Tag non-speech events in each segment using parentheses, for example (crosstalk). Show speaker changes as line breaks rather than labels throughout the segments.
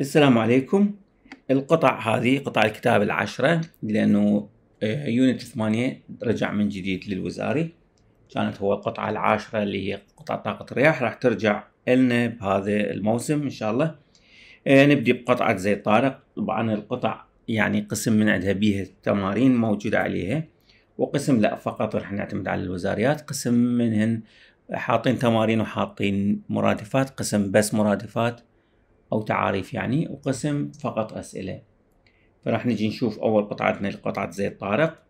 السلام عليكم القطع هذه قطع الكتاب العشرة لأنه يونت آه، ثمانية رجع من جديد للوزاري كانت هو القطعة العاشرة اللي هي قطع طاقة الرياح راح ترجع لنا بهذا الموسم إن شاء الله آه، نبدي بقطعة زي طارق طبعا القطع يعني قسم من عندها بيها تمارين موجودة عليها وقسم لا فقط راح نعتمد على الوزاريات قسم منهن حاطين تمارين وحاطين مرادفات قسم بس مرادفات أو تعاريف يعني وقسم فقط أسئلة فراح نجي نشوف أول قطعتنا قطعة زيت طارق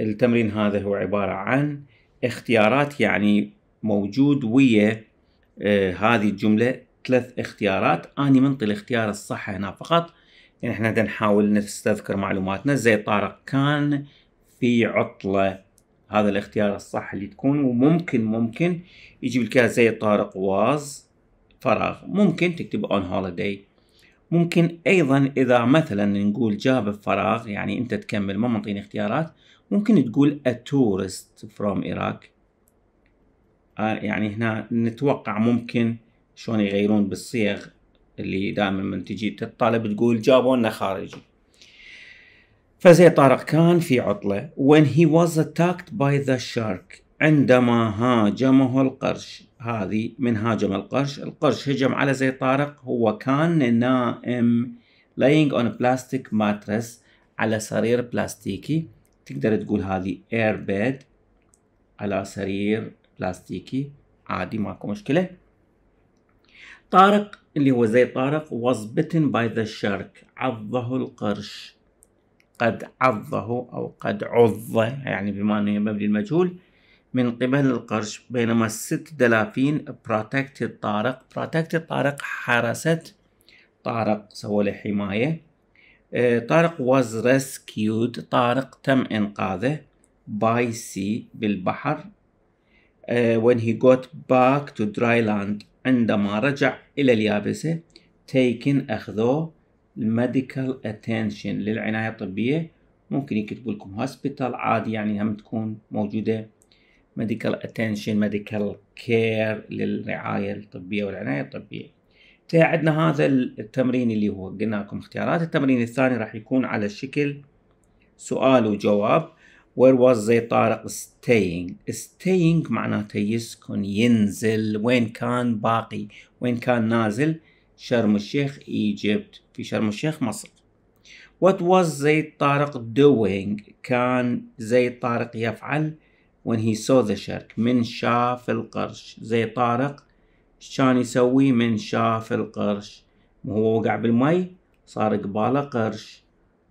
التمرين هذا هو عبارة عن اختيارات يعني موجود ويا آه هذه الجملة ثلاث اختيارات اني منطي الاختيار الصح هنا فقط يعني احنا نحاول نستذكر معلوماتنا زي طارق كان في عطلة هذا الاختيار الصح اللي تكون وممكن ممكن يجيب لك زي طارق واز فراغ ممكن تكتب on holiday ممكن ايضا اذا مثلا نقول جاب فراغ يعني انت تكمل ما منطين اختيارات ممكن تقول a tourist from Iraq آه، يعني هنا نتوقع ممكن شلون يغيرون بالصيغ اللي دائما من تجي الطالب تقول جابوا لنا خارجي فزي طارق كان في عطلة when he was attacked by the shark عندما هاجمه القرش هذه من هاجم القرش القرش هجم على زي طارق هو كان نائم laying on a plastic mattress على سرير بلاستيكي تقدر تقول هذه air bed على سرير بلاستيكي عادي ماكو مشكلة طارق اللي هو زي طارق was bitten by the shark عضه القرش قد عضه أو قد عضه يعني بما أنه مبني المجهول من قبل القرش بينما الست دلافين بروتكتد طارق بروتكتد طارق حرست طارق سوى له حماية آه، طارق was rescued طارق تم إنقاذه by sea بالبحر آه، when he got back to dry land عندما رجع إلى اليابسة taken أخذوه medical attention للعناية الطبية ممكن يكتبوا لكم hospital عادي يعني هم تكون موجودة ميديكال اتنشن ميديكال كير للرعايه الطبيه والعنايه الطبيه طيب، عندنا هذا التمرين اللي هو قلنا لكم اختيارات التمرين الثاني راح يكون على شكل سؤال وجواب وير واز زي طارق staying staying معناته يسكن ينزل وين كان باقي وين كان نازل شرم الشيخ ايجيبت في شرم الشيخ مصر what was زي طارق doing كان زي طارق يفعل when he saw the shark من شاف القرش زي طارق شان يسوي من شاف القرش وهو وقع بالمي صار قباله قرش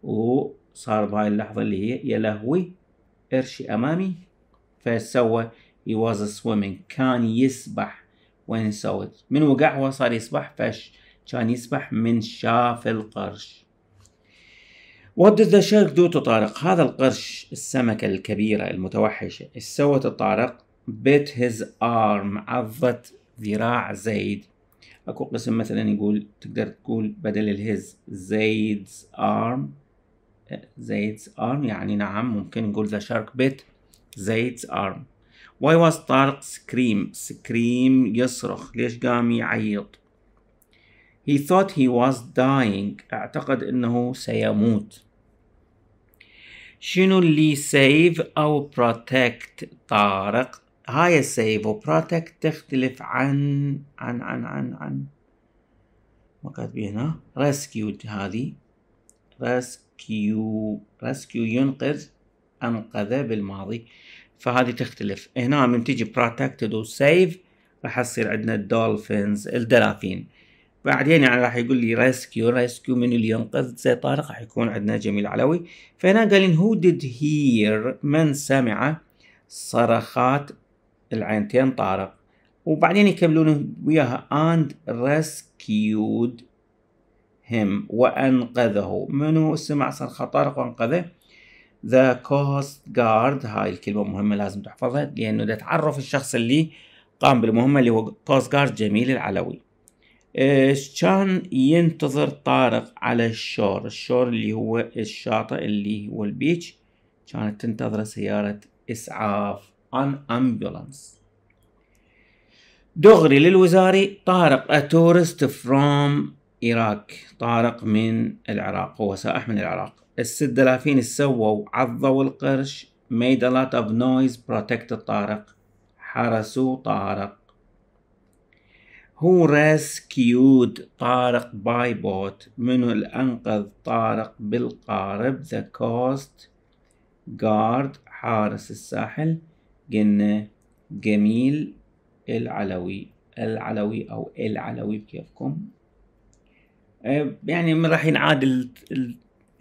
وصار بهاي اللحظة اللي هي يلهوي قرشي أمامي فسوى he was swimming كان يسبح وين سوت من وقع هو صار يسبح فش كان يسبح من شاف القرش What did the shark do to طارق؟ هذا القرش السمكة الكبيرة المتوحشة ايش سوت لطارق؟ bit his arm عضت ذراع زيد اكو قسم مثلا يقول تقدر تقول بدل الهز زيد's arm زيد's arm يعني نعم ممكن نقول the shark bit زيد's arm why was طارق scream scream يصرخ ليش قام يعيط he thought he was dying اعتقد انه سيموت شنو اللي سيف أو بروتكت طارق هاي السيف وبروتكت تختلف عن عن عن عن عن ما كاتبين هنا ريسكيو هذه ريسكيو ريسكيو ينقذ أنقذ بالماضي فهذه تختلف هنا من تجي بروتكتد وسيف راح تصير عندنا الدولفينز الدلافين بعدين يعني راح يقول لي ريسكيو ريسكيو من اللي ينقذ زي طارق راح يكون عندنا جميل علوي فهنا قال هو ديد هير من سمع صرخات العينتين طارق وبعدين يكملون وياها اند ريسكيود هيم وأنقذه منو سمع صرخة طارق وأنقذه ذا كوست جارد هاي الكلمة مهمة لازم تحفظها لأنه ده تعرف الشخص اللي قام بالمهمة اللي هو كوست جارد جميل العلوي كان ينتظر طارق على الشور الشور اللي هو الشاطئ اللي هو البيتش كانت تنتظر سيارة إسعاف عن أمبولانس دغري للوزاري طارق أتورست فروم إيراك طارق من العراق هو سائح من العراق الست دلافين سووا عضوا القرش made a lot of noise protected طارق حرسوا طارق هو كيود طارق باي بوت منو الأنقذ طارق بالقارب ذا كوست جارد حارس الساحل قلنا جميل العلوي العلوي أو العلوي بكيفكم أه، يعني من راح ينعاد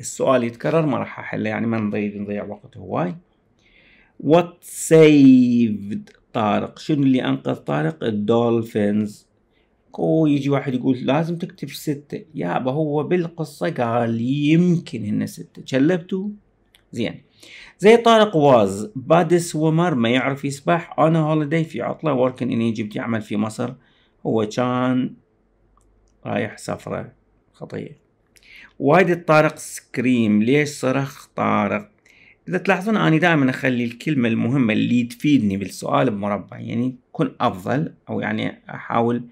السؤال يتكرر ما راح أحله يعني ما نريد نضيع وقت هواي وات سيفد طارق شنو اللي أنقذ طارق الدولفينز ويجي واحد يقول لازم تكتب ستة يابا هو بالقصة قال يمكن إن ستة شلبته زين زي طارق واز باد سومر ما يعرف يسبح أنا هوليداي في عطلة وركن إني جبت يعمل في مصر هو كان رايح سفرة خطية وايد الطارق سكريم ليش صرخ طارق إذا تلاحظون أنا دائما أخلي الكلمة المهمة اللي تفيدني بالسؤال بمربع يعني كن أفضل أو يعني أحاول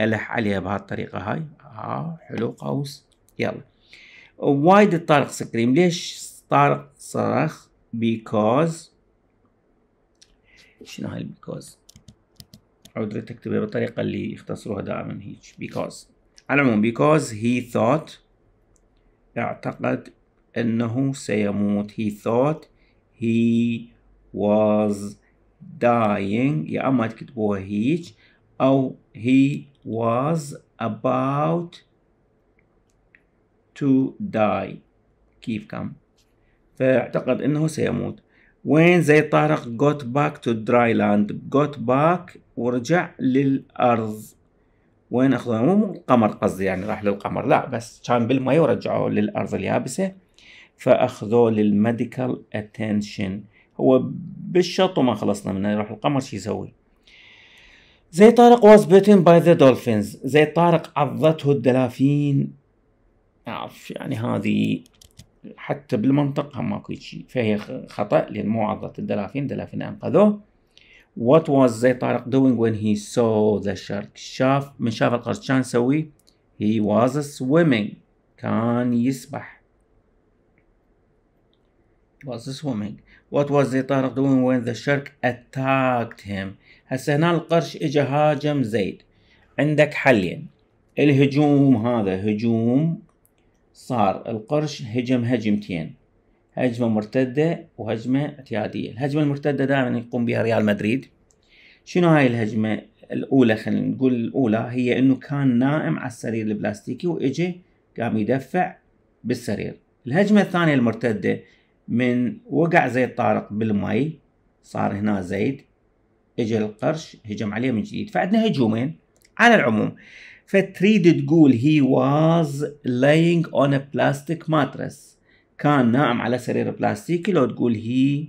ألح عليها بهالطريقة هاي آه حلو قوس يلا وايد طارق سكريم ليش طارق صرخ بيكوز شنو هاي البيكوز عود تكتبها بالطريقة اللي يختصروها دائما هيك بيكوز على العموم بيكوز هي ثوت اعتقد انه سيموت he thought he was dying يا اما تكتبوها هيج او he was about to die كيف كم فاعتقد انه سيموت وين زي طارق got back to dry land got back ورجع للأرض وين أخذوه مو القمر قصدي يعني راح للقمر لا بس كان بالماء ورجعوه للأرض اليابسة فأخذوه للميديكال اتنشن هو بالشط وما خلصنا منه يروح القمر شو يسوي زي طارق was bitten by the dolphins زي طارق عضته الدلافين أعرف يعني هذه حتى بالمنطق هم ماكو شيء فهي خطأ لأن مو عضت الدلافين دلافين أنقذوه What was زي طارق doing when he saw the shark شاف من شاف القرش كان يسوي He was swimming كان يسبح was swimming What was زي طارق doing when the shark attacked him هسه هنا القرش اجى هاجم زيد عندك حلين الهجوم هذا هجوم صار القرش هجم هجمتين هجمة مرتدة وهجمة اعتيادية الهجمة المرتدة دائما يقوم بها ريال مدريد شنو هاي الهجمة الأولى خلينا نقول الأولى هي أنه كان نائم على السرير البلاستيكي وإجي قام يدفع بالسرير الهجمة الثانية المرتدة من وقع زيد طارق بالمي صار هنا زيد اجى القرش هجم عليه من جديد فعندنا هجومين على العموم فتريد تقول he was لاينج on a plastic mattress كان نائم على سرير بلاستيكي لو تقول he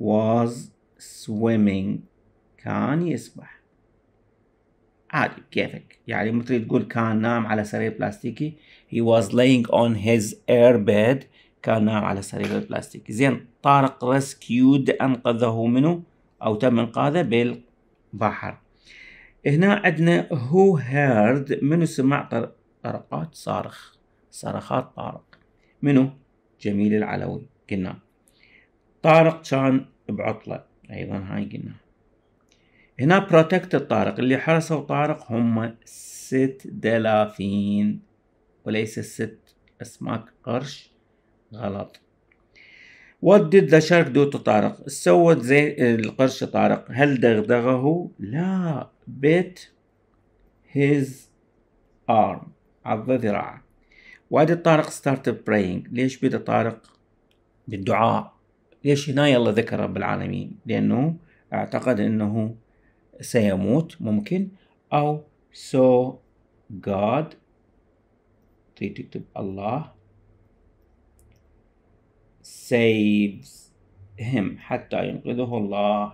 was swimming كان يسبح عادي كيفك يعني مو تريد تقول كان نائم على سرير بلاستيكي he was laying on his air bed كان نائم على سرير بلاستيكي زين طارق rescued أنقذه منه أو تم إنقاذه بالبحر هنا عندنا هو هيرد منو سمع طرقات صارخ صرخات طارق منو جميل العلوي قلنا طارق كان بعطلة أيضا هاي قلنا هنا بروتكت طارق اللي حرسوا طارق هم ست دلافين وليس ست أسماك قرش غلط What did the shark do to طارق؟ سوت زي القرش طارق هل دغدغه؟ لا bit his arm عض ذراعه وادي طارق started praying ليش بدأ طارق بالدعاء؟ ليش هنا يلا ذكر رب العالمين؟ لأنه اعتقد أنه سيموت ممكن أو so God تكتب الله saves him حتى ينقذه الله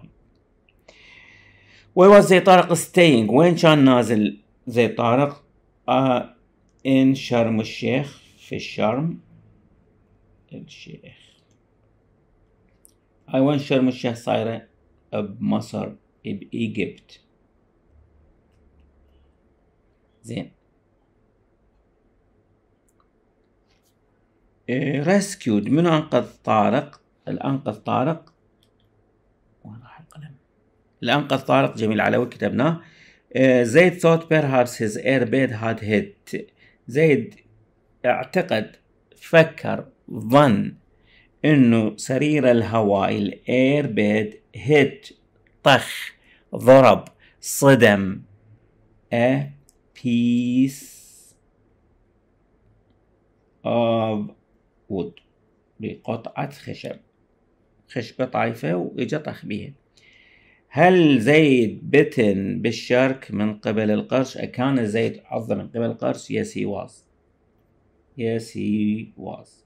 Where was زي طارق staying وين كان نازل زي طارق uh, in شرم الشيخ في الشرم الشيخ I went شرم الشيخ صايرة بمصر بإيجيبت زين ريسكيود إيه، من انقذ طارق الانقذ طارق وين راح القلم الانقذ طارق جميل علوي كتبناه إيه، زيد ثوت thought هيز اير بيد هاد هيت زيد اعتقد فكر ظن انه سرير الهوائي بيد هيت طخ ضرب صدم ا بيس اوف وود لقطعة خشب خشبة طايفة وإجا طخ بيها هل زيد بتن بالشرك من قبل القرش أكان زيد عض من قبل القرش يسي واز يسي واز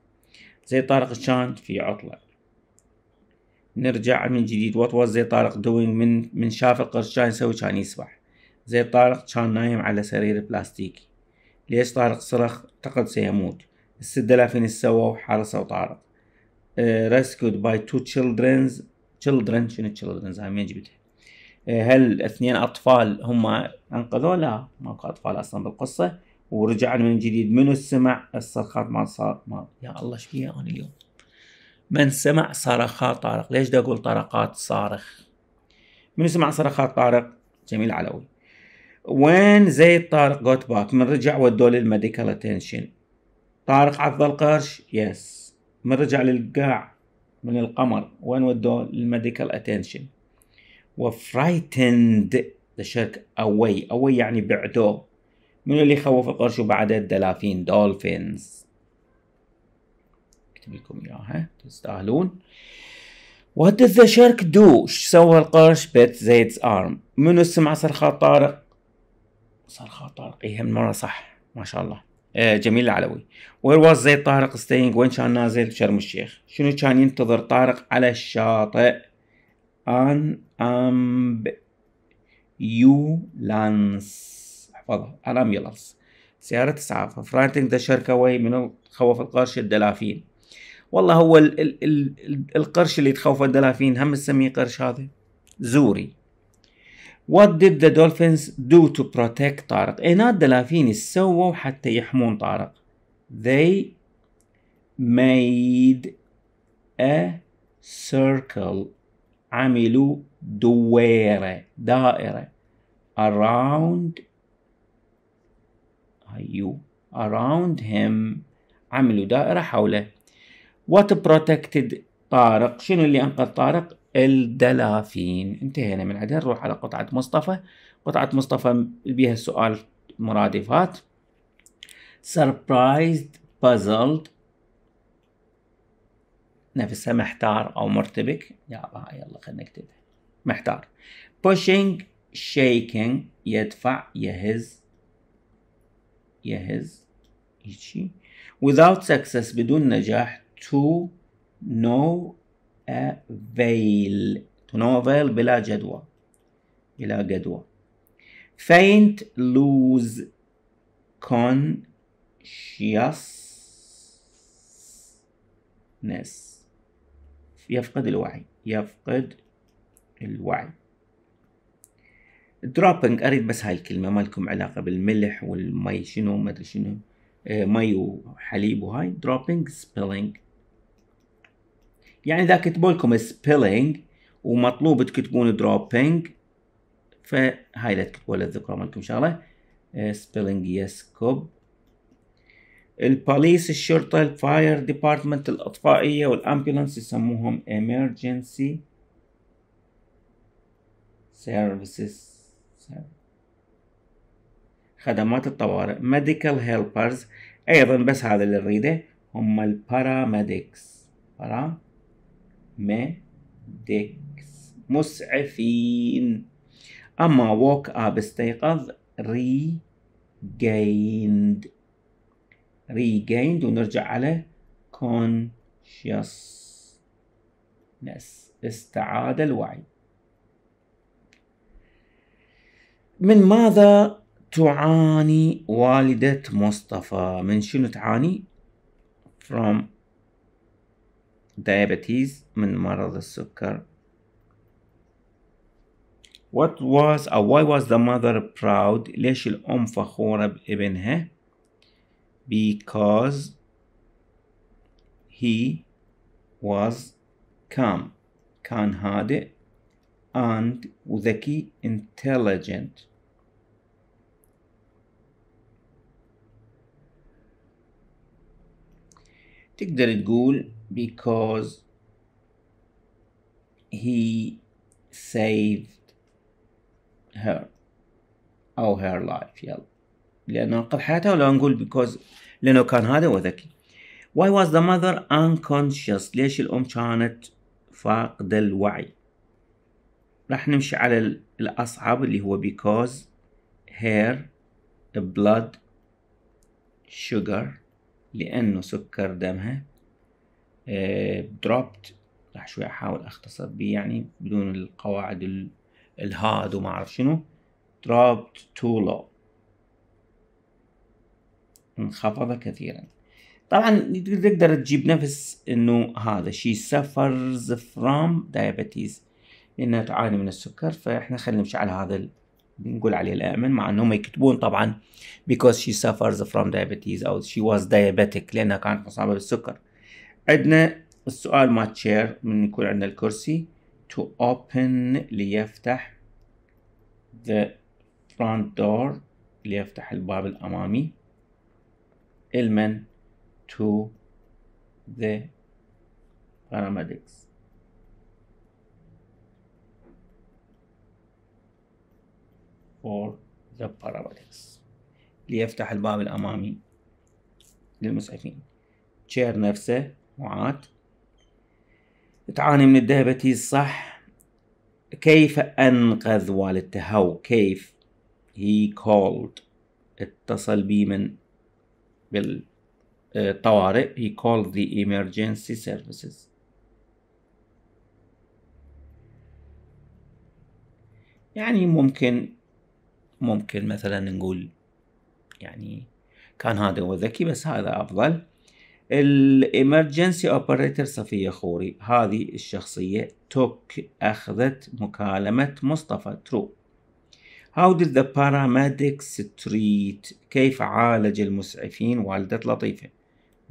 زيد طارق شان في عطلة نرجع من جديد وات واز زي طارق دوين من من شاف القرش شان يسوي كان يسبح زيد طارق كان نايم على سرير بلاستيكي ليش طارق صرخ اعتقد سيموت الدلافين سووا حالة صوت عرض ريسكيود باي تو تشيلدرنز تشيلدرن شنو تشيلدرنز هاي من جبتها آه، هل اثنين اطفال هم انقذوا لا ماكو اطفال اصلا بالقصه ورجعنا من جديد منو سمع الصرخات ما صار ما يا الله ايش فيها انا اليوم من سمع صرخات طارق ليش دا اقول طرقات صارخ منو سمع صرخات طارق جميل علوي وين زيد طارق جوت باك من رجع ودوه للميديكال اتنشن طارق عض القرش يس من رجع للقاع من القمر وين ودوه للميديكال اتنشن وفرايتند ذا شرك اواي اواي يعني بعدوه من اللي خوف القرش وبعده الدلافين دولفينز اكتب لكم اياها تستاهلون What ذا the shark do? سوى القرش بيت Zaid's ارم؟ منو سمع صرخات طارق صرخات طارق هي إيه، المرة صح ما شاء الله آه، جميل العلوي وير واز زيد طارق ستينج وين كان نازل شرم الشيخ شنو كان ينتظر طارق على الشاطئ ان ام يو لانس احفظها ان ام يلانس سيارة إسعاف فرانتنج ذا شركوي من خوف القرش الدلافين والله هو ال ال ال القرش اللي تخوفه الدلافين هم تسميه قرش هذا زوري What did the dolphins do to protect طارق؟ ايه الدلافين سووا حتى يحمون طارق؟ They made a circle عملوا دويرة دائرة around you around him عملوا دائرة حوله what protected طارق شنو اللي أنقذ طارق الدلافين انتهينا من عدن نروح على قطعة مصطفى قطعة مصطفى بيها السؤال مرادفات surprised puzzled نفسها محتار أو مرتبك جابها يلا خلينا نكتب محتار pushing shaking يدفع يهز يهز هيجي without success بدون نجاح to know avail to no بلا جدوى بلا جدوى faint lose consciousness يفقد الوعي يفقد الوعي dropping اريد بس هاي الكلمه ما لكم علاقه بالملح والمي شنو ما ادري شنو آه، مي وحليب وهاي dropping سبيلينج يعني اذا كتبوا لكم سبيلينج ومطلوب تكتبون دروبينج فهاي لا تكتبوا لا تذكروا مالكم شغله يس آه، يسكب البوليس الشرطة الفاير ديبارتمنت الأطفائية والأمبولانس يسموهم emergency سيرفيسز خدمات الطوارئ ميديكال هيلبرز أيضا بس هذا اللي نريده هم البارامediكس بارا ميدكس مسعفين أما ووك أب استيقظ regained regained ونرجع على consciousness استعاد الوعي من ماذا تعاني والدة مصطفى من شنو تعاني from diabetes من مرض السكر What was or why was the mother proud ليش الأم فخورة بابنها Because he was calm كان هادئ and وذكي intelligent تقدر تقول because he saved her أو her life يلا لأنه أنقذ حياتها ولا نقول because لأنه كان هذا وذكي Why was the mother unconscious ليش الأم كانت فاقدة الوعي راح نمشي على الأصعب اللي هو because her blood sugar لأنه سكر دمها دروبت آه، راح شوي احاول اختصر بيه يعني بدون القواعد الهاد وما اعرف شنو دروبت تو لو انخفض كثيرا طبعا تقدر تجيب نفس انه هذا شي سفرز فروم دايابيتيز لانها تعاني من السكر فاحنا خلينا نمشي على هذا ال... بنقول عليه الامن مع انهم يكتبون طبعا because she suffers from diabetes او she was diabetic لانها كانت مصابه بالسكر عندنا السؤال مال تشير من يكون عندنا الكرسي to open ليفتح the front door ليفتح الباب الأمامي المن to the paramedics for the paramedics ليفتح الباب الأمامي للمسعفين chair نفسه وعاد تعاني من الدهبتيز صح كيف أنقذ والدته هاو كيف he called اتصل بي من بالطوارئ he called the emergency services يعني ممكن ممكن مثلا نقول يعني كان هذا هو ذكي بس هذا أفضل الامرجنسي اوبريتر صفية خوري هذه الشخصية توك اخذت مكالمة مصطفى ترو How did the paramedics treat كيف عالج المسعفين والدة لطيفة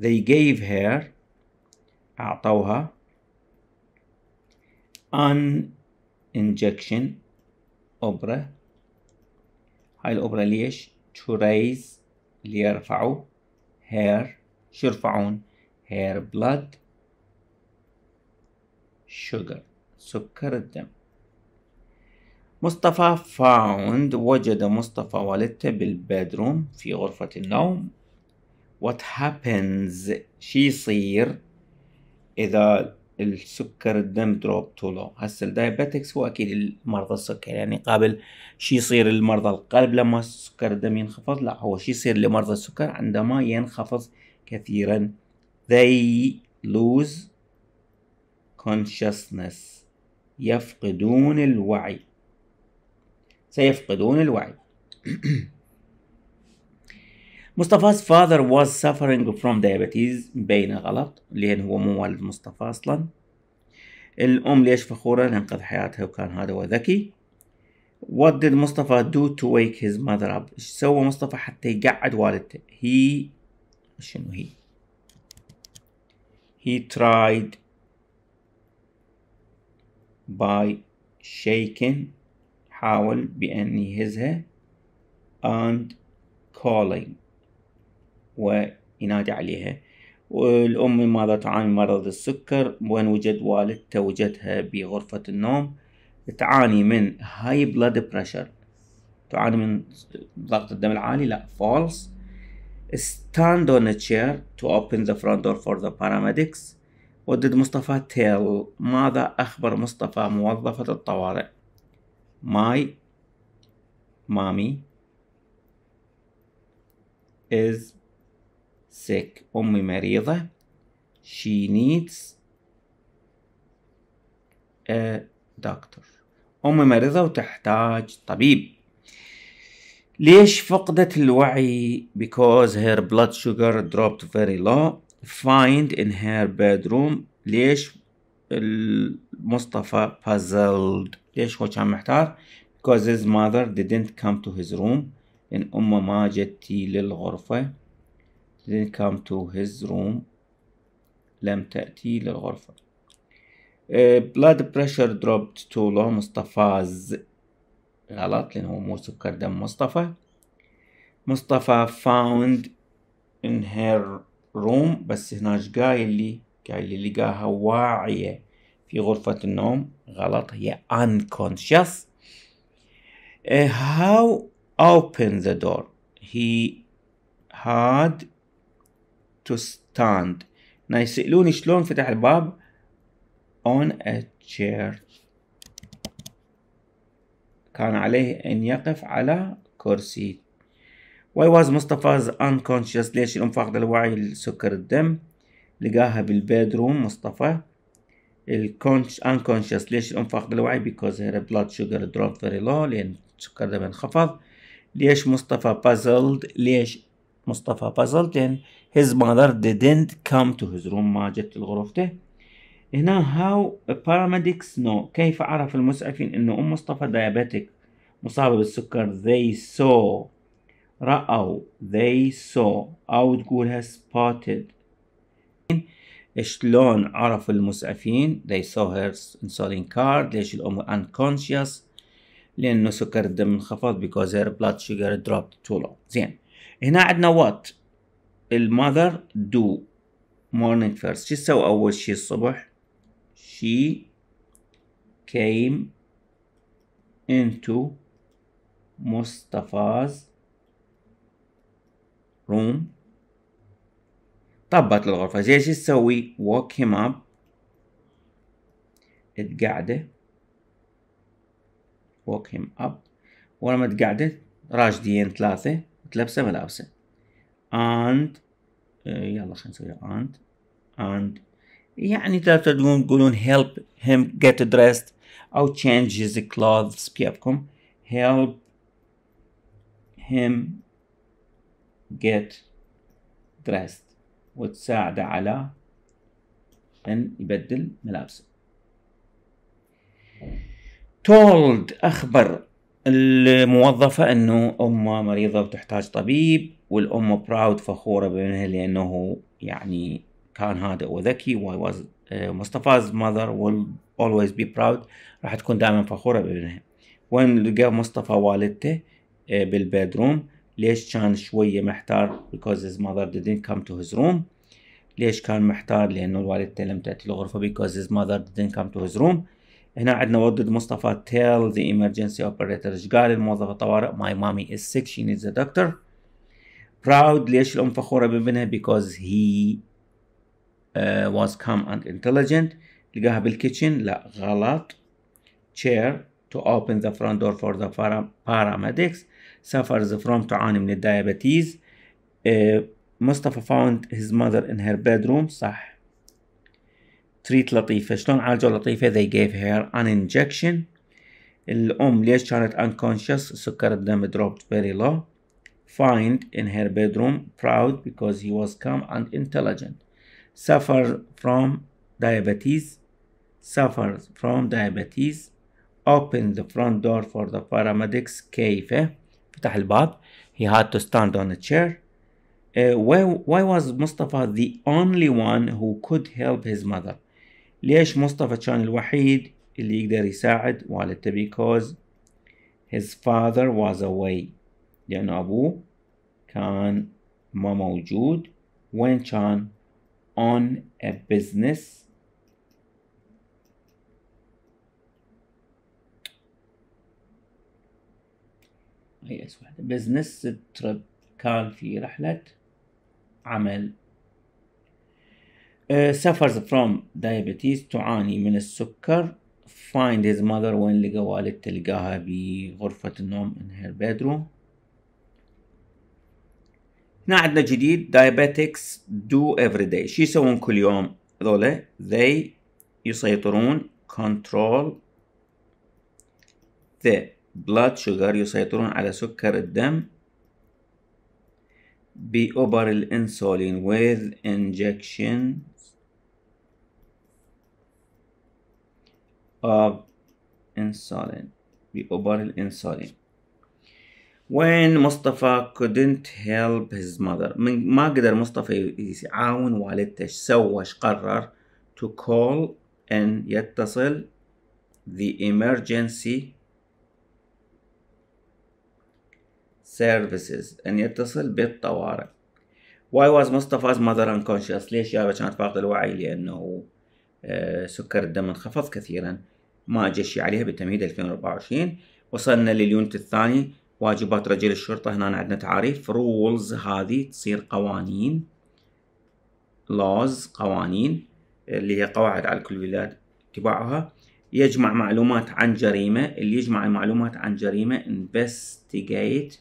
They gave her أعطوها an injection أبرة هاي الأبرة ليش to raise ليرفعوا her شو يرفعون هير blood sugar سكر الدم مصطفى فاوند وجد مصطفى والدته بالبيدروم في غرفة النوم what happens شي يصير إذا السكر الدم دروب تو لو هسه الدايابيتكس هو أكيد مرضى السكر يعني قابل شي يصير لمرضى القلب لما سكر الدم ينخفض لا هو شي يصير لمرضى السكر عندما ينخفض كثيرا they lose consciousness يفقدون الوعي سيفقدون الوعي (clears throat) مصطفى's father was suffering from diabetes بين غلط لأن هو مو والد مصطفى أصلا الأم ليش فخورة لأنقذ حياتها وكان هذا هو ذكي What did مصطفى do to wake his mother up؟ ايش سوى مصطفى حتى يقعد والدته؟ He شنو هي he tried by shaking حاول بأن يهزها and calling وينادي عليها والأم ماذا تعاني مرض السكر وين وجد والدته وجدها بغرفة النوم تعاني من high blood pressure تعاني من ضغط الدم العالي لا false stand on a chair to open the front door for the paramedics ودد مصطفى tell ماذا أخبر مصطفى موظفة الطوارئ my mommy is sick أمي مريضة she needs a doctor أمي مريضة وتحتاج طبيب ليش فقدت الوعي because her blood sugar dropped very low find in her bedroom ليش مصطفى puzzled ليش هو كان محتار because his mother didn't come to his room ان امه ما جتي للغرفة didn't come to his room لم تأتي للغرفة blood pressure dropped too low مصطفاز غلط لأنه هو مو سكر دم مصطفى مصطفى found in her room بس هنا قايل لي قايل لي لقاها واعية في غرفة النوم غلط هي unconscious how open the door he had to stand هنا يسألوني شلون فتح الباب on a chair كان عليه أن يقف على كرسي why was مصطفى unconscious ليش الأم فاقدة الوعي لسكر الدم لقاها بالبيدروم مصطفى الكونش unconscious ليش الأم فاقدة الوعي because her blood sugar dropped very low لأن سكر الدم انخفض ليش مصطفى puzzled ليش مصطفى puzzled لأن his mother didn't come to his room ما جت لغرفته هنا هاو paramedics know كيف عرف المسعفين أن أم مصطفى diabetic مصابة بالسكر they saw رأوا they saw أو تقولها spotted شلون عرف المسعفين they saw her insulin card ليش الأم unconscious لأنه سكر الدم انخفض because her blood sugar dropped too low زين هنا عندنا what المذر do morning first شو تسوي أول شي الصبح she came into Mustafa's room طبت للغرفة زي شو تسوي walk him up تقعده walk him up ولما تقعده راجدين ثلاثة تلبسه ملابسه and uh, يلا خلينا نسويها and and يعني تقدرون تقولون help him get dressed أو change his clothes كيفكم help him get dressed وتساعده على أن يبدل ملابسه told أخبر الموظفة أنه أمه مريضة وتحتاج طبيب والأم براود فخورة بأنها لأنه يعني كان هادئ وذكي واي واز مصطفى's mother will always be proud راح تكون دائما فخورة بابنها وين لقى مصطفى والدته uh, بالبيدروم ليش كان شوية محتار because his mother didn't come to his room ليش كان محتار لأنه والدته لم تأتي الغرفة because his mother didn't come to his room هنا عندنا ودد مصطفى tell the emergency operator ايش قال الموظف الطوارئ my mommy is sick she needs a doctor proud ليش الأم فخورة بابنها because he Uh, was calm and intelligent لقاها بالكيتشن لا غلط chair to open the front door for the paramedics suffers from تعاني من مصطفى uh, found his mother in her bedroom صح treat لطيفة شلون عالجوا لطيفة they gave her an injection الأم ليش كانت unconscious سكر الدم dropped very low find in her bedroom proud because he was calm and intelligent suffers from diabetes, suffers from diabetes, open the front door for the paramedics كيف فتح الباب he had to stand on a chair uh, why, why was Mustafa the only one who could help his mother ليش مصطفى كان الوحيد اللي يقدر يساعد والدته because his father was away لأن أبوه كان ما موجود وين كان on a business هي اسم واحدة business trip كان في رحلة عمل uh, suffers from diabetes تعاني من السكر find his mother وين لقى والد تلقاها بغرفة النوم in her bedroom هنا عندنا جديد diabetics do every day شو يسوون كل يوم هذول they يسيطرون control the blood sugar يسيطرون على سكر الدم بأوبر الانسولين with injections of insulin بأوبر الانسولين وين مصطفى couldn't help his mother من ما قدر مصطفى يعاون والدته سوى قرر to call ان يتصل the emergency services ان يتصل بالطوارئ why was Mustafa's mother unconscious ليش يا كانت فاقد الوعي لانه آه، سكر الدم انخفض كثيرا ما اجى شيء عليها بالتمهيد 2024 وصلنا لليونت الثاني واجبات رجال الشرطة هنا عندنا تعريف رولز هذه تصير قوانين laws قوانين اللي هي قواعد على كل بلاد اتباعها يجمع معلومات عن جريمة اللي يجمع المعلومات عن جريمة investigate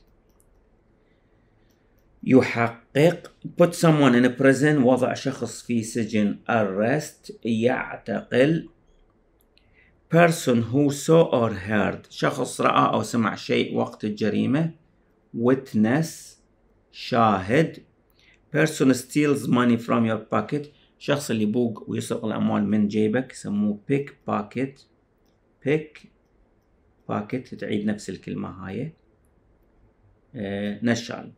يحقق put someone in a prison وضع شخص في سجن arrest يعتقل person who saw or heard شخص رأى أو سمع شيء وقت الجريمة witness شاهد person steals money from your pocket شخص اللي يبوق ويسرق الأموال من جيبك يسموه pick pocket pick pocket تعيد نفس الكلمة هاي آه نشال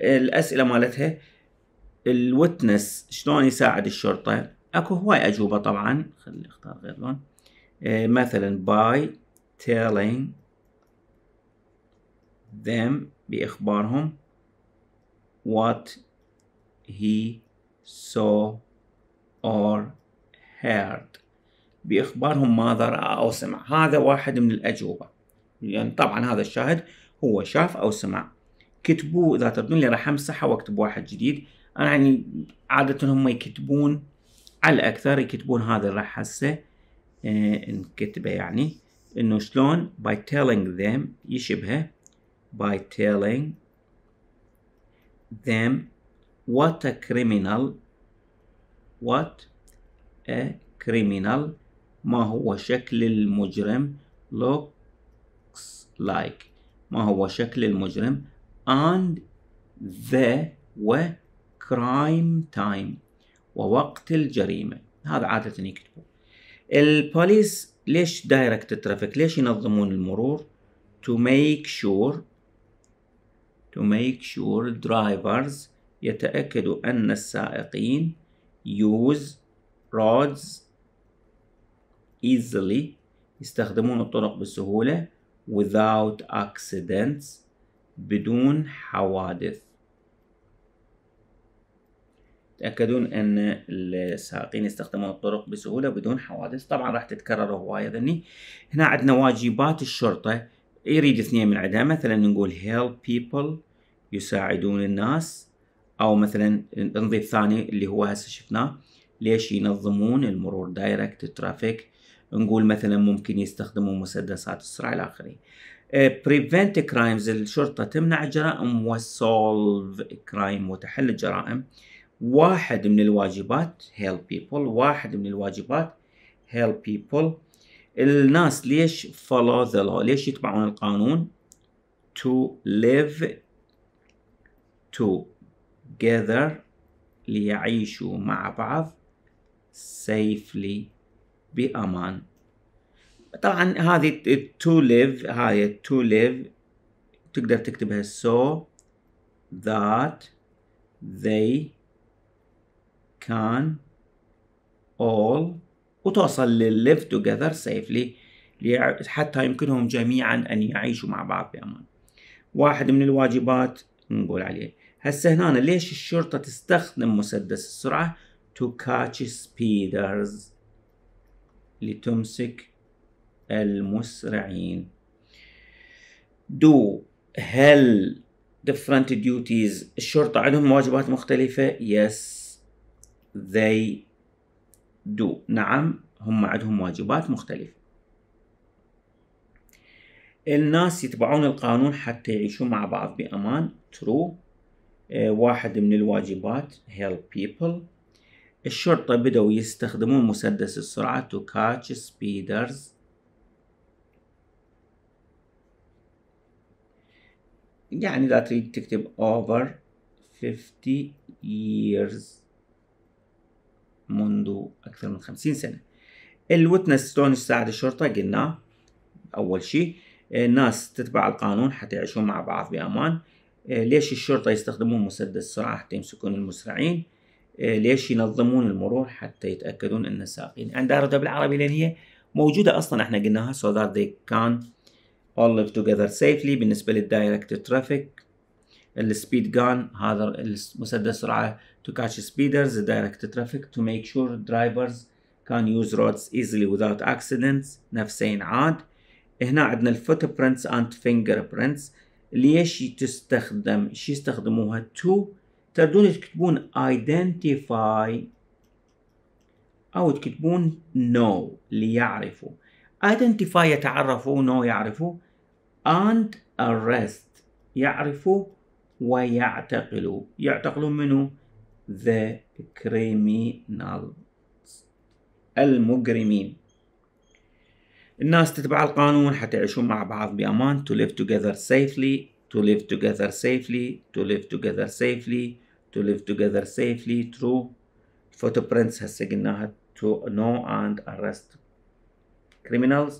الأسئلة مالتها الوتنس شلون يساعد الشرطة اكو هواي أجوبة طبعا خلي اختار غير لون إيه، مثلا by telling them بإخبارهم what he saw or heard بإخبارهم ماذا رأى أو سمع هذا واحد من الأجوبة يعني طبعا هذا الشاهد هو شاف أو سمع كتبوا إذا تردون لي راح أمسحه وأكتب واحد جديد أنا يعني عادة هم يكتبون على الأكثر يكتبون هذا راح هسه نكتبه يعني انه شلون by telling them يشبهه by telling them what a criminal what a criminal ما هو شكل المجرم looks like ما هو شكل المجرم and the و crime time ووقت الجريمة هذا عادة يكتبون البوليس ليش دايركت ترافيك ليش ينظمون المرور to make sure to make sure drivers يتأكدوا أن السائقين use roads easily يستخدمون الطرق بسهولة without accidents بدون حوادث تأكدون أن السائقين يستخدمون الطرق بسهولة بدون حوادث طبعا راح تتكرر هواية ذني هنا عندنا واجبات الشرطة يريد اثنين من عندها مثلا نقول help people يساعدون الناس أو مثلا نضيف ثاني اللي هو هسه شفناه ليش ينظمون المرور دايركت ترافيك نقول مثلا ممكن يستخدموا مسدسات السرعة إلى آخره بريفنت آه، كرايمز الشرطة تمنع جرائم وسولف كرايم وتحل الجرائم واحد من الواجبات help people واحد من الواجبات help people الناس ليش follow the law ليش يتبعون القانون to live together ليعيشوا مع بعض safely بأمان طبعا هذه to live هاي to live تقدر تكتبها so that they كان all وتوصل للlive together safely حتى يمكنهم جميعا أن يعيشوا مع بعض بأمان واحد من الواجبات نقول عليه هسه هنا ليش الشرطة تستخدم مسدس السرعة to catch speeders لتمسك المسرعين do هل different duties الشرطة عندهم واجبات مختلفة yes they do نعم هم عندهم واجبات مختلفة الناس يتبعون القانون حتى يعيشوا مع بعض بأمان true آه، واحد من الواجبات help people الشرطة بدأوا يستخدمون مسدس السرعة to catch speeders يعني إذا تريد تكتب over 50 years منذ أكثر من خمسين سنة الوتنس شلون تساعد الشرطة قلنا أول شيء الناس آه، تتبع القانون حتى يعيشون مع بعض بأمان آه، ليش الشرطة يستخدمون مسدس سرعة حتى يمسكون المسرعين آه، ليش ينظمون المرور حتى يتأكدون أن السائقين عندها ردة بالعربي لأن هي موجودة أصلا احنا قلناها so that they can all live together safely بالنسبة للدايركت ترافيك السبيد جان هذا مسدس سرعه to catch speeders direct traffic to make sure drivers can use roads easily without accidents نفسين عاد هنا عندنا الفوت برينتس اند فينجر برينتس ليش تستخدم شي يستخدموها تو تردون تكتبون identify او تكتبون no ليعرفوا identify يتعرفوا no يعرفوا and arrest يعرفوا ويعتقلوا يعتقلون منه the criminals المجرمين الناس تتبع القانون حتى يعيشون مع بعض بأمان to live together safely to live together safely to live together safely to live together safely true footprints هسه قلناها to know and arrest criminals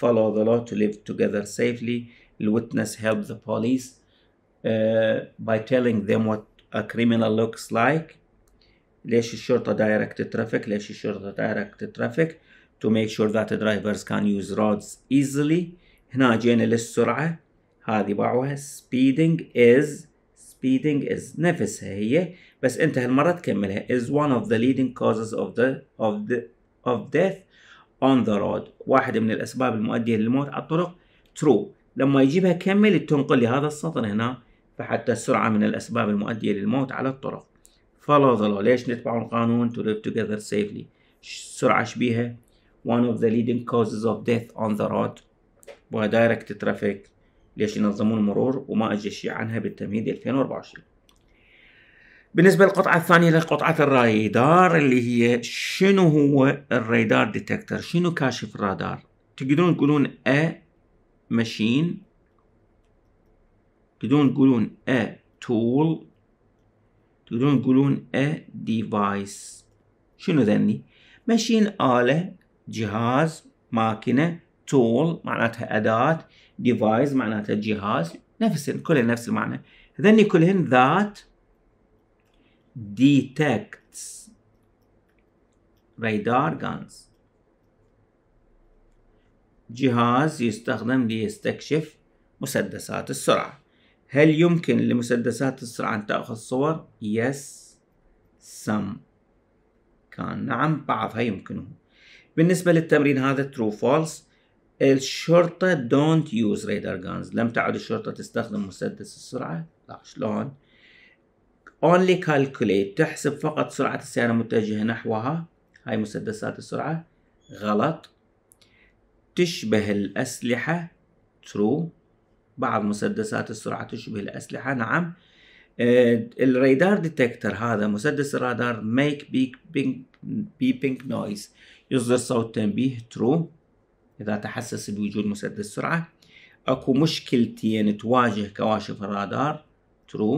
follow the law to live together safely الوتنس help the police by telling them what a criminal looks like ليش الشرطة direct traffic ليش الشرطة direct traffic to make sure that the drivers can use roads easily هنا جينا للسرعة هذه باعوها speeding is speeding is نفسها هي بس انت هالمرة تكملها is one of the leading causes of the of the of death on the road واحد من الأسباب المؤدية للموت على الطرق true لما يجيبها كمل تنقل لي هذا السطر هنا فحتى السرعة من الأسباب المؤدية للموت على الطرق فلو ظلوا ليش نتبعوا القانون to live together safely سرعة شبيهة one of the leading causes of death on the road ودايركت ترافيك ليش ينظمون المرور وما أجى شيء عنها بالتمهيد 2024 بالنسبة للقطعة الثانية لقطعة الرادار اللي هي شنو هو الرادار ديتكتور شنو كاشف الرادار تقدرون تقولون a machine تقدرون تقولون a tool تقدرون تقولون a device شنو ذني ماشين آلة جهاز ماكينة tool معناتها أداة device معناتها جهاز نفسهن كلهن نفس المعنى ذني كلهن ذات detects radar guns جهاز يستخدم ليستكشف مسدسات السرعه هل يمكن لمسدسات السرعة أن تأخذ صور؟ يس some كان نعم بعضها يمكنه بالنسبة للتمرين هذا true false الشرطة don't use radar guns لم تعد الشرطة تستخدم مسدس السرعة لا شلون only calculate تحسب فقط سرعة السيارة متجهة نحوها هاي مسدسات السرعة غلط تشبه الأسلحة true بعض مسدسات السرعة تشبه الأسلحة نعم آه، الرادار ديتكتر هذا مسدس الرادار ميك بيبينج نويز يصدر صوت تنبيه ترو إذا تحسس بوجود مسدس سرعة اكو مشكلتين تواجه كواشف الرادار ترو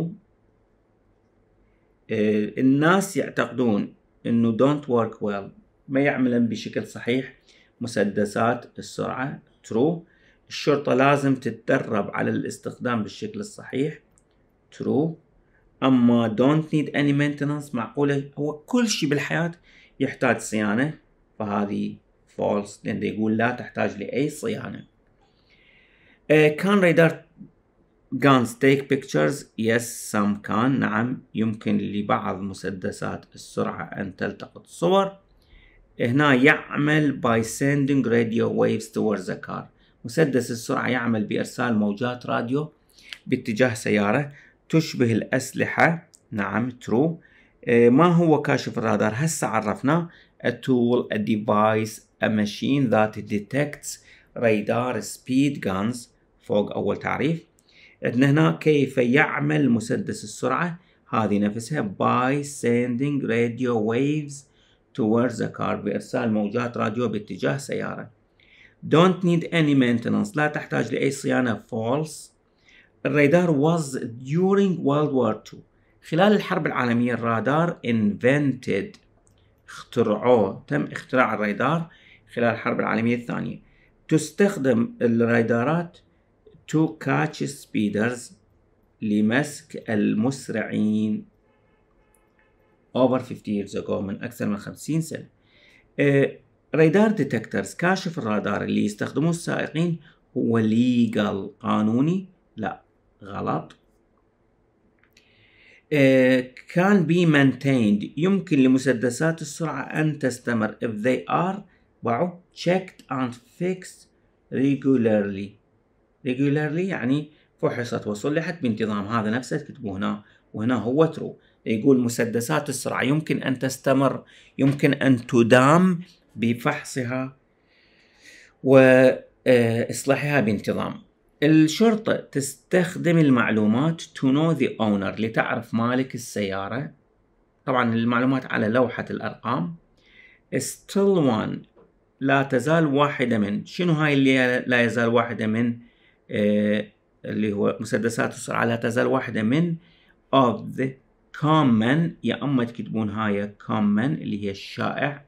آه، الناس يعتقدون انه دونت ورك ويل ما يعملن بشكل صحيح مسدسات السرعة ترو الشرطة لازم تتدرب على الاستخدام بالشكل الصحيح true أما don't need any maintenance معقولة هو كل شيء بالحياة يحتاج صيانة فهذه false لأن يقول لا تحتاج لأي صيانة كان uh, رادار guns take pictures yes some can نعم يمكن لبعض مسدسات السرعة أن تلتقط صور هنا يعمل by sending radio waves towards the car مسدس السرعة يعمل بإرسال موجات راديو باتجاه سيارة تشبه الأسلحة نعم ترو آه، ما هو كاشف الرادار هسه عرفناه a tool a device a machine that detects radar speed guns فوق أول تعريف عندنا هنا كيف يعمل مسدس السرعة هذه نفسها by sending radio waves towards a car بإرسال موجات راديو باتجاه سيارة don't need any maintenance لا تحتاج لأي صيانة false الرادار was during World War II خلال الحرب العالمية الرادار invented اخترعوه تم اختراع الرادار خلال الحرب العالمية الثانية تستخدم الرادارات to catch speeders لمسك المسرعين over 50 years ago من أكثر من 50 سنة آه، رادار ديتكترز كاشف الرادار اللي يستخدموه السائقين هو ليجل قانوني لا غلط كان بي مانتيند يمكن لمسدسات السرعة أن تستمر if they are وعو checked and fixed regularly regularly يعني فحصت وصلحت بانتظام هذا نفسه تكتبوه هنا وهنا هو ترو يقول مسدسات السرعة يمكن أن تستمر يمكن أن تدام بفحصها وإصلاحها بانتظام الشرطة تستخدم المعلومات to know the owner لتعرف مالك السيارة طبعا المعلومات على لوحة الأرقام still one لا تزال واحدة من شنو هاي اللي لا يزال واحدة من آه، اللي هو مسدسات السرعة لا تزال واحدة من of the common يا أما تكتبون هاي common اللي هي الشائع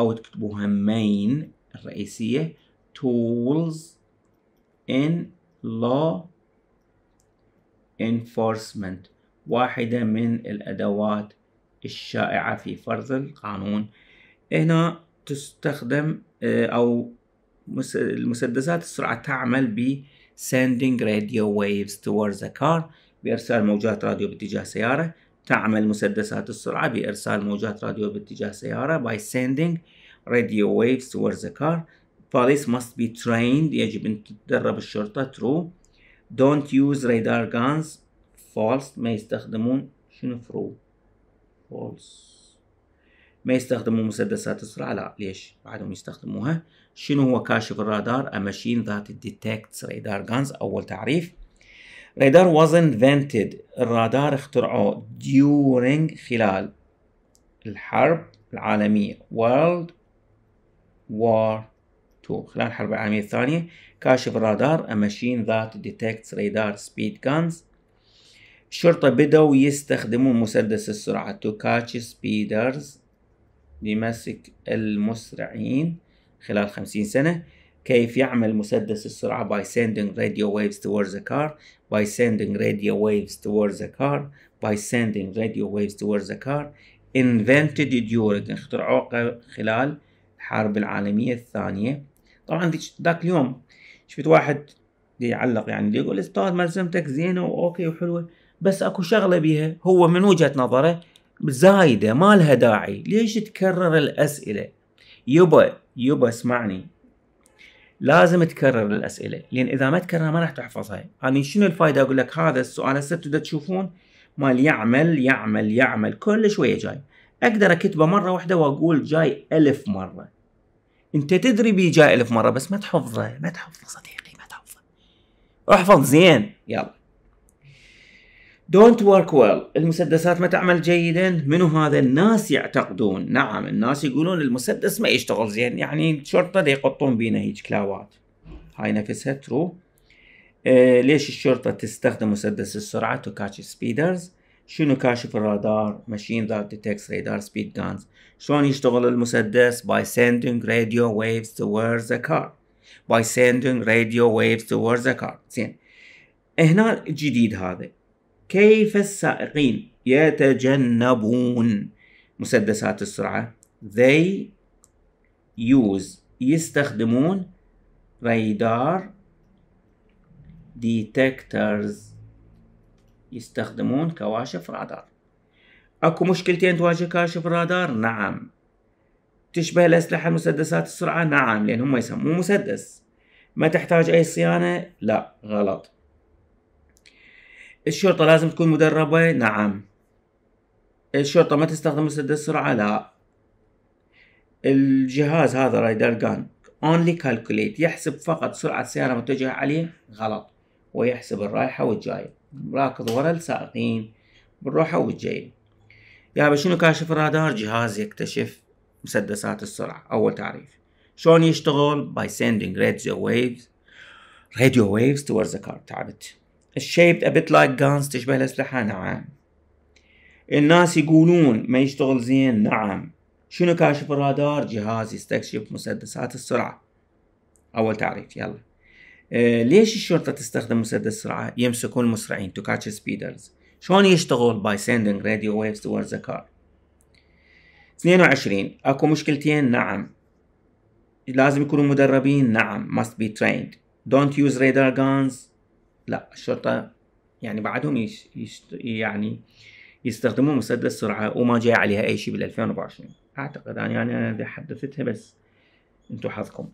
أو تكتبوها main الرئيسية tools in law enforcement واحدة من الأدوات الشائعة في فرض القانون هنا تستخدم آه، أو المسدسات السرعة تعمل ب sending radio waves towards a car بإرسال موجات راديو باتجاه سيارة تعمل مسدسات السرعة بإرسال موجات راديو باتجاه سيارة by sending radio waves towards the car police must be trained يجب أن تدرب الشرطة true don't use radar guns false ما يستخدمون شنو true false ما يستخدمون مسدسات السرعة لا ليش بعدهم يستخدموها شنو هو كاشف الرادار A machine that detects radar guns أول تعريف رادار wasn't invented الرادار اخترعه during خلال الحرب العالمية World War II خلال الحرب العالمية الثانية كاشف الرادار a machine that detects radar speed guns الشرطة بدأوا يستخدموا مسدس السرعة to catch speeders لمسك المسرعين خلال خمسين سنة كيف يعمل مسدس السرعة by sending radio waves towards the car by sending radio waves towards the car by sending radio waves towards the car invented during اخترعوه خلال الحرب العالمية الثانية طبعا ذاك اليوم شفت واحد يعلق يعني يقول استاذ ملزمتك زينة واوكي وحلوة بس اكو شغلة بيها هو من وجهة نظره زايدة ما لها داعي ليش تكرر الاسئلة يبا يبا اسمعني لازم تكرر الاسئله لان اذا ما تكررها ما راح تحفظها يعني شنو الفائده اقول لك هذا السؤال هسه تشوفون مال يعمل يعمل يعمل كل شويه جاي اقدر اكتبه مره واحده واقول جاي ألف مره انت تدري بيه جاي ألف مره بس ما تحفظه ما تحفظه صديقي ما تحفظه احفظ زين يلا دونت ورك ويل المسدسات ما تعمل جيدا منو هذا الناس يعتقدون نعم الناس يقولون المسدس ما يشتغل زين يعني الشرطة دي يقطون بينا هيج كلاوات هاي نفسها ترو آه ليش الشرطة تستخدم مسدس السرعة تو كاتش سبيدرز شنو كاشف الرادار ماشين ذات ديتكس رادار سبيد جانز شلون يشتغل المسدس باي سيندينج راديو ويفز توورز ذا كار باي سيندينج راديو waves towards ذا كار زين هنا الجديد هذا كيف السائقين يتجنبون مسدسات السرعة they use يستخدمون رادار detectors يستخدمون كواشف رادار اكو مشكلتين تواجه كاشف الرادار نعم تشبه الأسلحة المسدسات السرعة نعم لأن هم يسموه مسدس ما تحتاج أي صيانة لا غلط الشرطة لازم تكون مدربة نعم الشرطة ما تستخدم مسدس سرعة لا الجهاز هذا رايدر جان اونلي كالكوليت يحسب فقط سرعة سيارة متجهة عليه غلط ويحسب الرايحة والجاية راكض ورا السائقين بالروحة والجاية يابا شنو كاشف الرادار؟ جهاز يكتشف مسدسات السرعة أول تعريف شلون يشتغل by sending radio waves radio waves towards the car تعبت shaped a bit like guns تشبه الأسلحة نعم الناس يقولون ما يشتغل زين نعم شنو كاشف الرادار جهاز يستكشف مسدسات السرعة أول تعريف يلا آه ليش الشرطة تستخدم مسدس السرعة يمسكون المسرعين to catch speeders شلون يشتغل by sending radio waves towards the car 22 اكو مشكلتين نعم لازم يكونوا مدربين نعم must be trained don't use radar guns لا الشرطة يعني بعدهم يش يش يعني يستخدمون مسدس سرعة وما جاء عليها أي شيء بال 2024 أعتقد يعني أنا إذا حدثتها بس أنتوا حظكم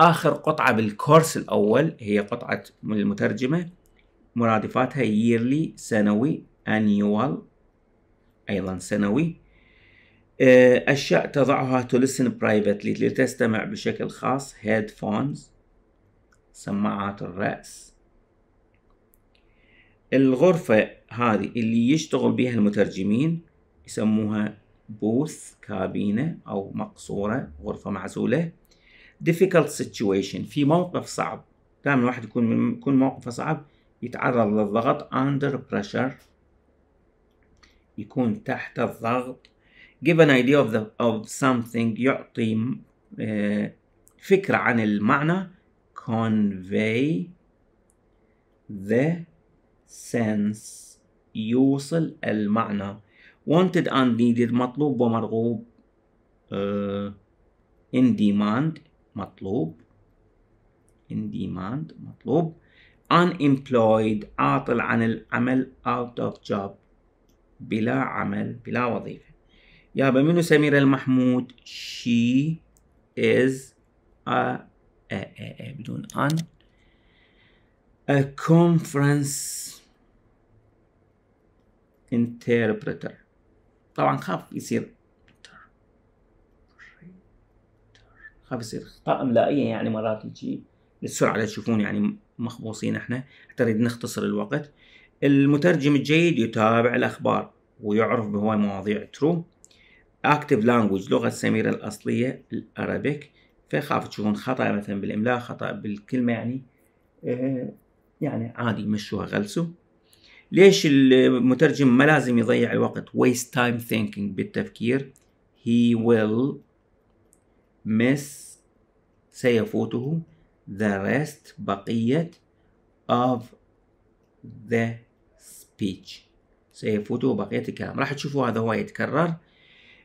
آخر قطعة بالكورس الأول هي قطعة المترجمة مرادفاتها ييرلي سنوي أنيوال أيضا سنوي آه، أشياء تضعها to listen privately لتستمع بشكل خاص headphones سماعات الرأس الغرفة هذه اللي يشتغل بها المترجمين يسموها بوث كابينة أو مقصورة غرفة معزولة difficult situation في موقف صعب دائما الواحد يكون يكون موقفه صعب يتعرض للضغط under pressure يكون تحت الضغط give an idea of, the, of something يعطي آه، فكرة عن المعنى convey the sense يوصل المعنى wanted and needed مطلوب ومرغوب uh, in demand مطلوب in demand مطلوب unemployed عاطل عن العمل out of job بلا عمل بلا وظيفة يا منو سميرة المحمود she is a, a, a, a بدون an a conference interpreter طبعا خاف يصير خاف يصير خطا املائيه يعني مرات يجي للسرعه لا تشوفون يعني مخبوصين احنا حتى نريد نختصر الوقت المترجم الجيد يتابع الاخبار ويعرف بهواي مواضيع ترو اكتف لانجوج لغه سميره الاصليه الارابيك فخاف تشوفون خطا مثلا بالاملاء خطا بالكلمه يعني آه، يعني عادي مشوها غلسوا ليش المترجم ما لازم يضيع الوقت waste time thinking بالتفكير he will miss سيفوته the rest بقية of the speech سيفوته بقية الكلام راح تشوفوا هذا هو يتكرر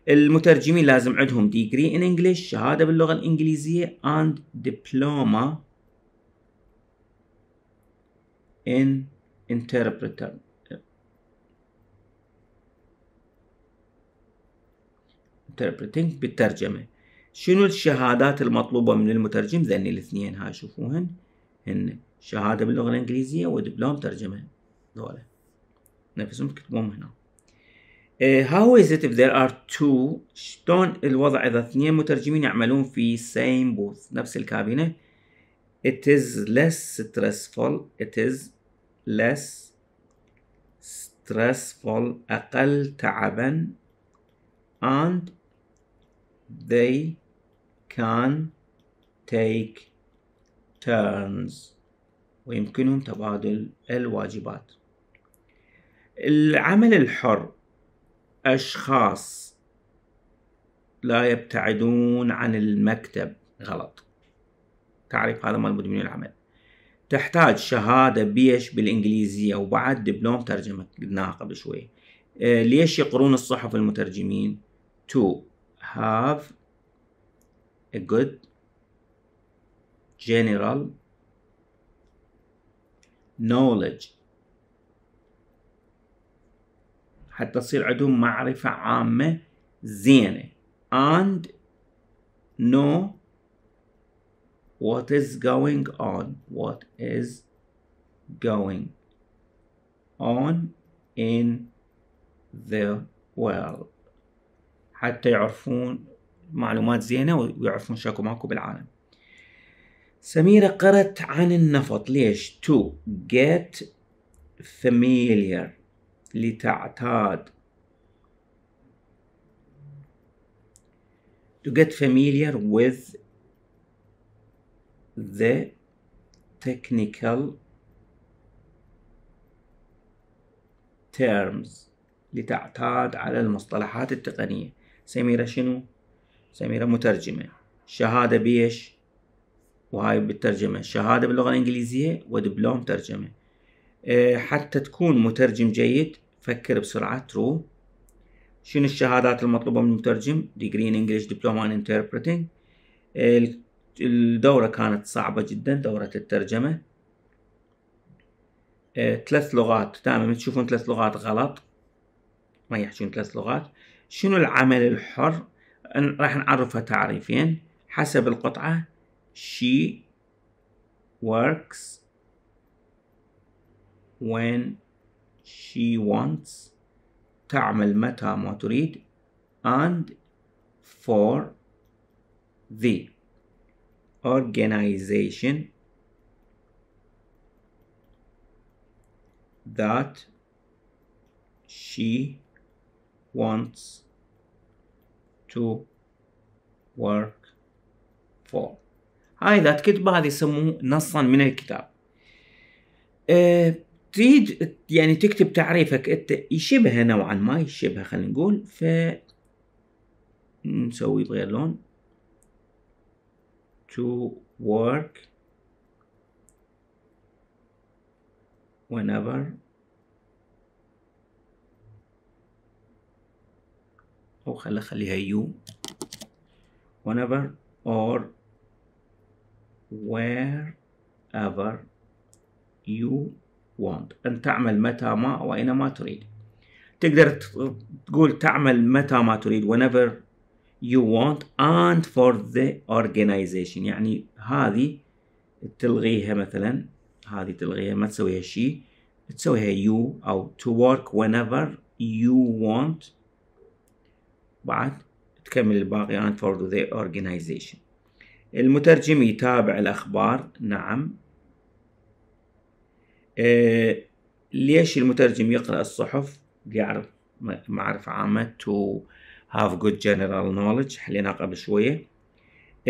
المترجمين لازم عندهم degree in English شهادة باللغة الإنجليزية and diploma in interpreter interpreting بالترجمة شنو الشهادات المطلوبة من المترجم ذني الاثنين هاي شوفوهن هن شهادة باللغة الإنجليزية ودبلوم ترجمة دولة نفسهم تكتبوهم هنا uh, how is it if there are two شلون الوضع إذا اثنين مترجمين يعملون في same booth نفس الكابينة it is less stressful it is less stressful أقل تعبا and they can take turns ويمكنهم تبادل الواجبات العمل الحر أشخاص لا يبتعدون عن المكتب غلط تعريف هذا مال مدمنين العمل تحتاج شهادة بيش بالإنجليزية وبعد دبلوم ترجمة قلناها قبل شوي آه، ليش يقرون الصحف المترجمين to have a good general knowledge حتى تصير عندهم معرفة عامة زينة and know what is going on what is going on in the world حتى يعرفون معلومات زينة ويعرفون شاركوا معكم بالعالم سميرة قرأت عن النفط ليش to get familiar لتعتاد to get familiar with the technical terms لتعتاد على المصطلحات التقنية سميرة شنو؟ سميرة مترجمة شهادة بيش وهاي بالترجمة شهادة باللغة الإنجليزية ودبلوم ترجمة آه، حتى تكون مترجم جيد فكر بسرعة ترو شنو الشهادات المطلوبة من المترجم؟ degree in English diploma in interpreting الدورة كانت صعبة جدا دورة الترجمة إيه، ثلاث لغات دائما تشوفون ثلاث لغات غلط ما يحجون ثلاث لغات شنو العمل الحر راح نعرفها تعريفين حسب القطعة she works when she wants تعمل متى ما تريد and for the organization that she wants to work for هاي ذات كتبة هذه يسموه نصا من الكتاب أه تريد يعني تكتب تعريفك انت يشبهه نوعا ما يشبهه خلينا نقول ف نسوي بغير لون to work whenever أو خلي خليها you whenever or wherever you want أن تعمل متى ما وأينما تريد تقدر تقول تعمل متى ما تريد whenever you want and for the organization يعني هذه تلغيها مثلا هذه تلغيها ما تسويها شيء تسويها you أو to work whenever you want بعد تكمل الباقي and for the organization المترجم يتابع الأخبار نعم إيه ليش المترجم يقرأ الصحف يعرف معرفة عامة to have good general knowledge حليناها قبل شوية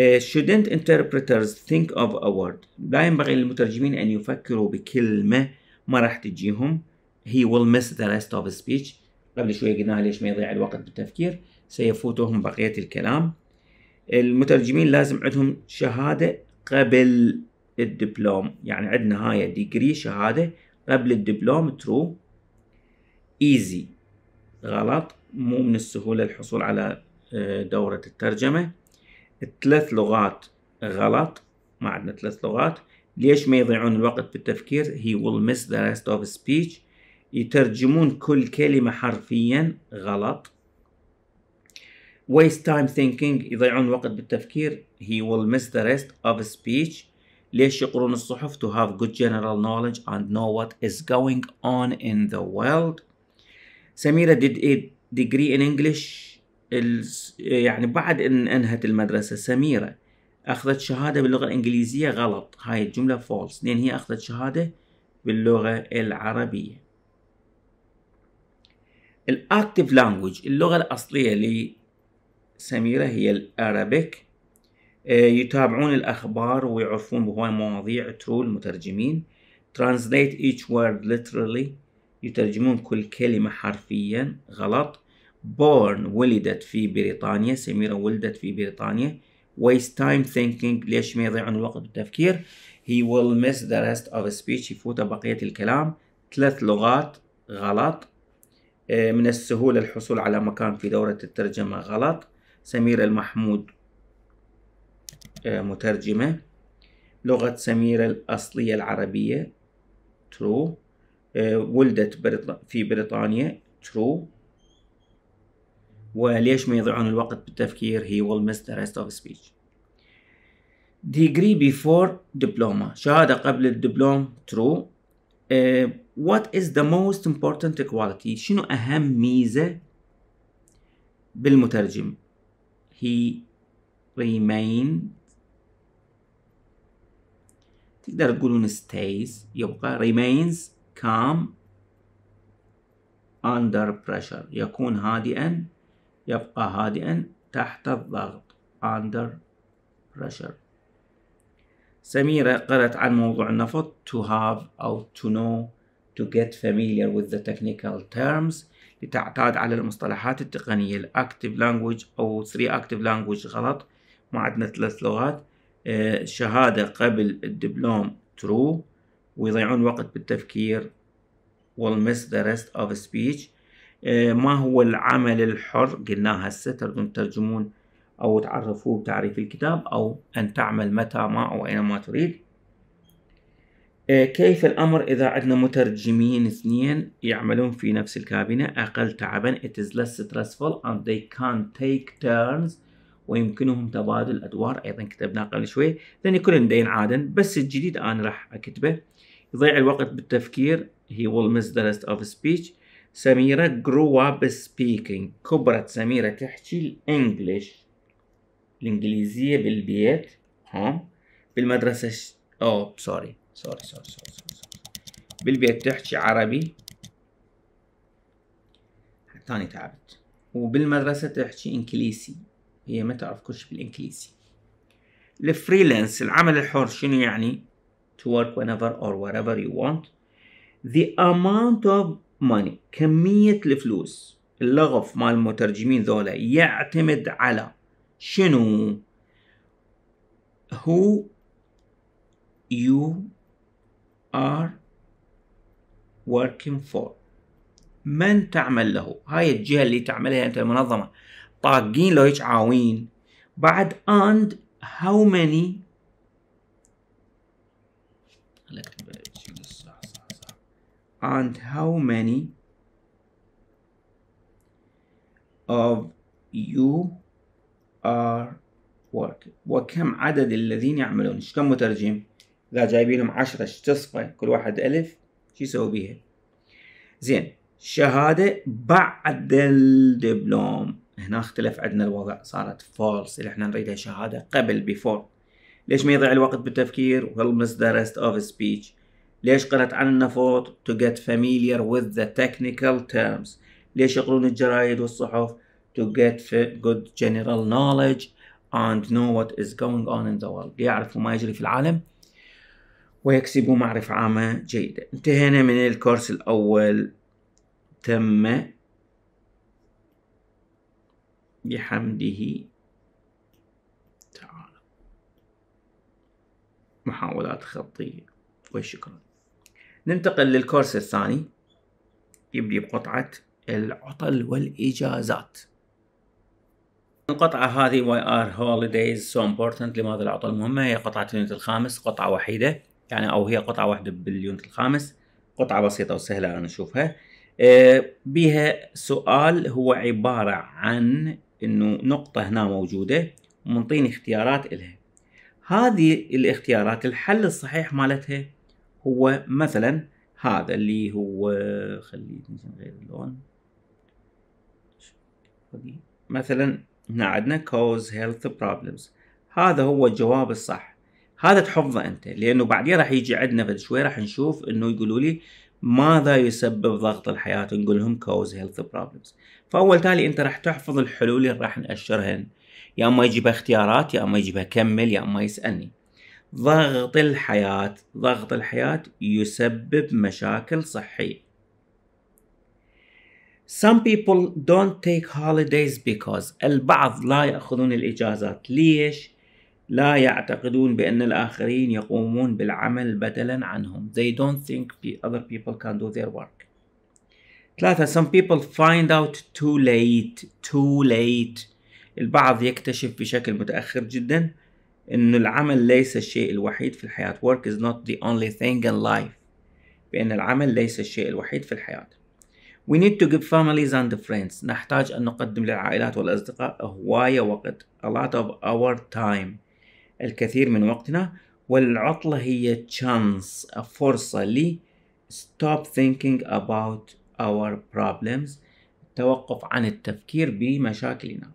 uh, shouldn't interpreters think of a word لا ينبغي للمترجمين أن يفكروا بكلمة ما راح تجيهم he will miss the rest of the speech قبل شوية قلناها ليش ما يضيع الوقت بالتفكير سيفوتهم بقية الكلام المترجمين لازم عندهم شهادة قبل الدبلوم يعني عندنا هاي ديجري شهادة قبل الدبلوم ترو ايزي غلط مو من السهولة الحصول على آه، دورة الترجمة ثلاث لغات غلط ما عندنا ثلاث لغات ليش ما يضيعون الوقت بالتفكير he will miss the rest of speech يترجمون كل كلمة حرفيا غلط waste time thinking يضيعون الوقت بالتفكير he will miss the rest of speech ليش يقرون الصحف to have good general knowledge and know what is going on in the world سميرة ديد a degree ان انجلش يعني بعد ان انهت المدرسة سميرة اخذت شهادة باللغة الانجليزية غلط هاي الجملة فولس لان هي اخذت شهادة باللغة العربية الاكتف لانجوج اللغة الاصلية لسميرة هي الارابيك آه، يتابعون الأخبار ويعرفون بهواي مواضيع ترو المترجمين translate each word literally يترجمون كل كلمة حرفيا غلط بورن ولدت في بريطانيا سميرة ولدت في بريطانيا waste time thinking ليش ما يضيعون الوقت بالتفكير he will miss the rest of speech يفوت بقية الكلام ثلاث لغات غلط آه، من السهولة الحصول على مكان في دورة الترجمة غلط سميرة المحمود آه، مترجمة لغة سميرة الأصلية العربية true ولدت في بريطانيا ترو وليش ما يضيعون الوقت بالتفكير he will miss the rest of speech degree before diploma شهادة قبل الدبلوم true uh, what is the most important quality شنو أهم ميزة بالمترجم he remain تقدر تقولون stays يبقى remains كام under pressure يكون هادئا يبقى هادئا تحت الضغط under pressure سميرة قرأت عن موضوع النفط to have أو to know to get familiar with the technical terms لتعتاد على المصطلحات التقنية الأكتف لانجوج أو three أكتف لانجوج غلط ما عندنا ثلاث لغات آه، شهادة قبل الدبلوم true ويضيعون وقت بالتفكير will miss the rest of speech آه، ما هو العمل الحر قلناه هسه تردون ترجمون أو تعرفوه بتعريف الكتاب أو أن تعمل متى ما أو أينما تريد آه، كيف الأمر إذا عندنا مترجمين اثنين يعملون في نفس الكابينة أقل تعبا it is less stressful and they can take turns ويمكنهم تبادل ادوار أيضا كتبنا قبل شوي لأن كل دين عادا بس الجديد أنا راح أكتبه يضيع الوقت بالتفكير he will miss the rest of speech سميرة grew up speaking كبرت سميرة تحكي الانجليش الانجليزية بالبيت ها بالمدرسة اوه سوري سوري سوري سوري سوري بالبيت تحكي عربي تاني تعبت وبالمدرسة تحكي انكليسي هي ما تعرف كلش بالانكليسي الفريلانس العمل الحر شنو يعني to work whenever or wherever you want the amount of money كمية الفلوس اللغف مال المترجمين ذولا يعتمد على شنو who you are working for من تعمل له هاي الجهة اللي تعملها أنت المنظمة طاقين لو هيك عاوين بعد and how many اكتب صح صح and how many of you are working وكم عدد الذين يعملون ايش كم مترجم اذا جايبينهم 10 ايش تصفى كل واحد الف شو يسوي بيها زين شهادة بعد الدبلوم هنا اختلف عندنا الوضع صارت فولس اللي احنا نريدها شهادة قبل بيفور ليش ما يضيع الوقت بالتفكير will miss the rest of speech ليش قرأت عن النفوذ to get familiar with the technical terms ليش يقرون الجرايد والصحف to get good general knowledge and know what is going on in the world ليعرفوا ما يجري في العالم ويكسبوا معرفة عامة جيدة انتهينا من الكورس الأول تم بحمده محاولات خطية وشكرا ننتقل للكورس الثاني يبدي بقطعة العطل والإجازات القطعة هذه why are holidays so important لماذا العطل مهمة هي قطعة اليونت الخامس قطعة وحيدة يعني أو هي قطعة واحدة باليونت الخامس قطعة بسيطة وسهلة أنا أشوفها آه، بها سؤال هو عبارة عن إنه نقطة هنا موجودة ومنطيني اختيارات إلها هذه الاختيارات الحل الصحيح مالتها هو مثلا هذا اللي هو خليه غير اللون مثلا هنا عندنا cause health problems هذا هو الجواب الصح هذا تحفظه انت لانه بعدين راح يجي عندنا بعد شوي راح نشوف انه يقولوا لي ماذا يسبب ضغط الحياه نقول لهم cause health problems فاول تالي انت راح تحفظ الحلول اللي راح ناشرهن يا اما يجيبها اختيارات يا اما يجيبها كمل يا اما يسالني ضغط الحياه ضغط الحياه يسبب مشاكل صحيه Some people don't take holidays because البعض لا يأخذون الإجازات ليش؟ لا يعتقدون بأن الآخرين يقومون بالعمل بدلا عنهم They don't think other people can do their work ثلاثة Some people find out too late too late البعض يكتشف بشكل متأخر جدا أن العمل ليس الشيء الوحيد في الحياة work is not the only thing in life بأن العمل ليس الشيء الوحيد في الحياة We need to give families and friends نحتاج أن نقدم للعائلات والأصدقاء هواية وقت a lot of our time الكثير من وقتنا والعطلة هي chance فرصة لي stop thinking about our problems التوقف عن التفكير بمشاكلنا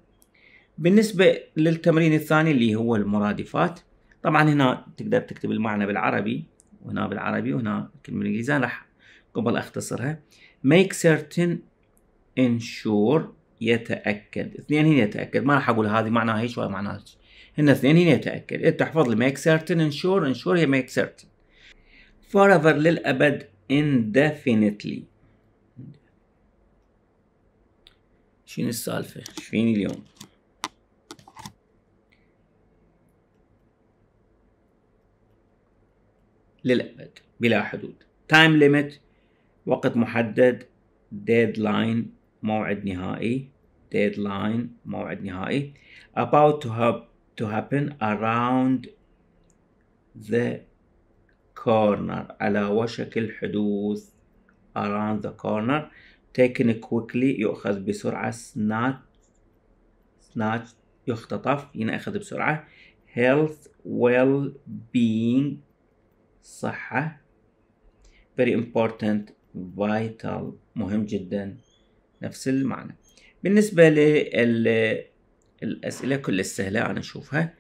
بالنسبة للتمرين الثاني اللي هو المرادفات طبعا هنا تقدر تكتب المعنى بالعربي وهنا بالعربي وهنا كلمة الإنجليزية راح قبل أختصرها make certain ensure يتأكد اثنين هنا يتأكد ما راح أقول هذه معناها هيك ولا معناها هيش هنا اثنين هنا يتأكد انت إيه تحفظ لي make certain ensure ensure هي make certain forever للأبد indefinitely شنو السالفة؟ شنو فيني اليوم؟ للأبد بلا حدود تايم ليميت وقت محدد ديدلاين موعد نهائي ديدلاين موعد نهائي about to, have, to happen around the corner على وشك الحدوث around the corner taken quickly يؤخذ بسرعة snatch snatch يختطف ينأخذ بسرعة health well being صحة very important vital مهم جدا نفس المعنى بالنسبة للأسئلة كل السهلة أنا أشوفها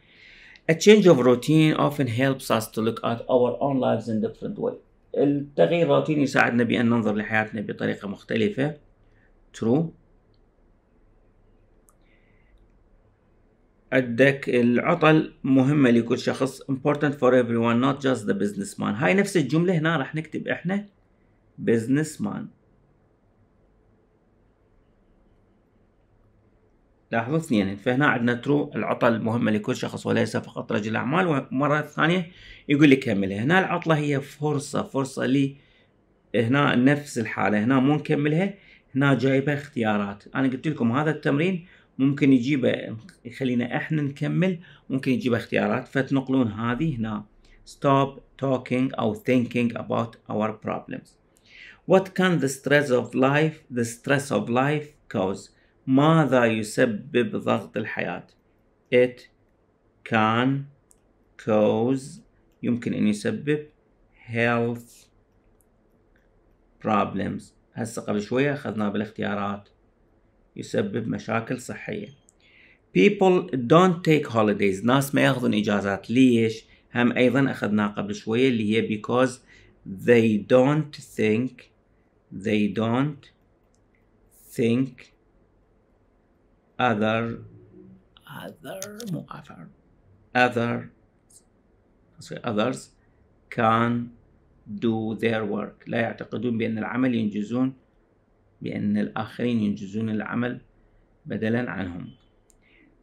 A change of routine often helps us to look at our own lives in different way التغيير الروتيني يساعدنا بأن ننظر لحياتنا بطريقة مختلفة true عندك العطل مهمة لكل شخص important for everyone not just the businessman هاي نفس الجملة هنا راح نكتب احنا businessman لاحظوا اثنين فهنا عندنا ترو العطل مهمة لكل شخص وليس فقط رجل أعمال ومرة ثانية يقول لي كملها هنا العطلة هي فرصة فرصة لي هنا نفس الحالة هنا مو نكملها هنا جايبة اختيارات أنا قلت لكم هذا التمرين ممكن يجيبه يخلينا احنا نكمل ممكن يجيب اختيارات فتنقلون هذه هنا stop talking or thinking about our problems what can the stress of life the stress of life cause ماذا يسبب ضغط الحياة it can cause يمكن ان يسبب health problems هسه قبل شوية اخذناه بالاختيارات يسبب مشاكل صحية people don't take holidays ناس ما ياخذون إجازات ليش؟ هم أيضا أخذناه قبل شوية اللي هي because they don't think they don't think other other مو other other others can do their work لا يعتقدون بأن العمل ينجزون بأن الآخرين ينجزون العمل بدلا عنهم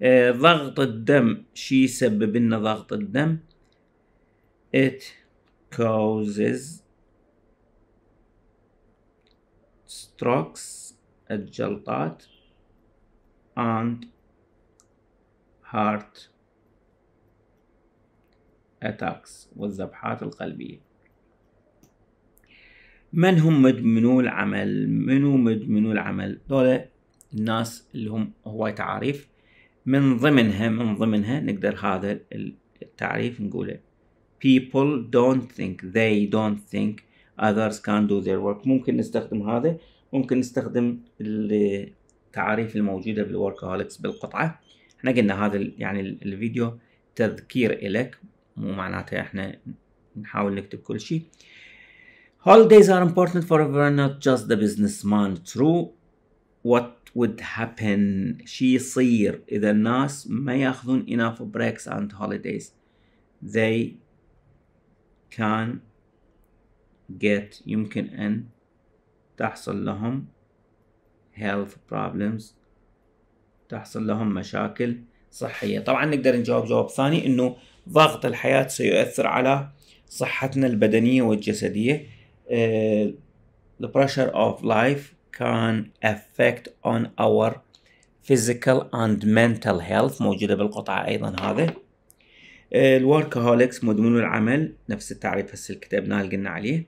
آه ضغط الدم شي يسبب لنا ضغط الدم it causes strokes الجلطات and heart attacks والذبحات القلبية من هم مدمنو العمل منو مدمنو العمل دول الناس اللي هم هواي تعاريف من ضمنها من ضمنها نقدر هذا التعريف نقوله people don't think they don't think others can do their work ممكن نستخدم هذا ممكن نستخدم التعاريف الموجودة بالوركهوليكس بالقطعة احنا قلنا هذا يعني الفيديو تذكير إلك مو معناته احنا نحاول نكتب كل شيء Holidays are important for everyone, not just the businessman. True. What would happen شي يصير إذا الناس ما ياخذون enough breaks and holidays they can get يمكن أن تحصل لهم health problems تحصل لهم مشاكل صحية طبعا نقدر نجاوب جواب ثاني أنه ضغط الحياة سيؤثر على صحتنا البدنية والجسدية the pressure of life can affect on our physical and mental health موجودة بالقطعة أيضا هذا الوركهوليكس مدمنون العمل نفس التعريف هسه اللي كتبناه اللي قلنا عليه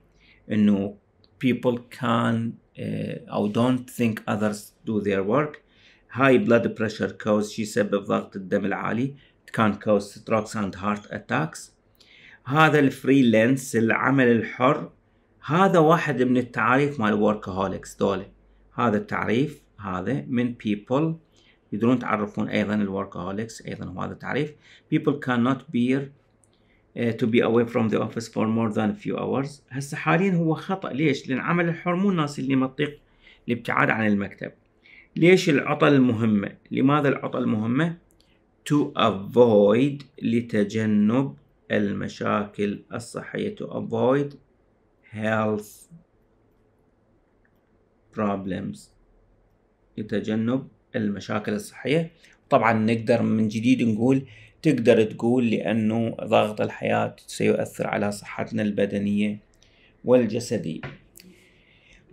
انه people can uh, او don't think others do their work high blood pressure cause شي يسبب ضغط الدم العالي it can cause strokes and heart attacks هذا الفريلانس العمل الحر هذا واحد من التعاريف مال الوركهوليكس دول هذا التعريف هذا من people يقدرون تعرفون ايضا الوركهوليكس ايضا هو هذا التعريف people cannot bear uh, to be away from the office for more than a few hours هسه حاليا هو خطأ ليش؟ لأن عمل الحر مو الناس اللي ما تطيق الابتعاد عن المكتب ليش العطل المهمة؟ لماذا العطل المهمة؟ to avoid لتجنب المشاكل الصحية to avoid health problems لتجنب المشاكل الصحية طبعا نقدر من جديد نقول تقدر تقول لأنه ضغط الحياة سيؤثر على صحتنا البدنية والجسدية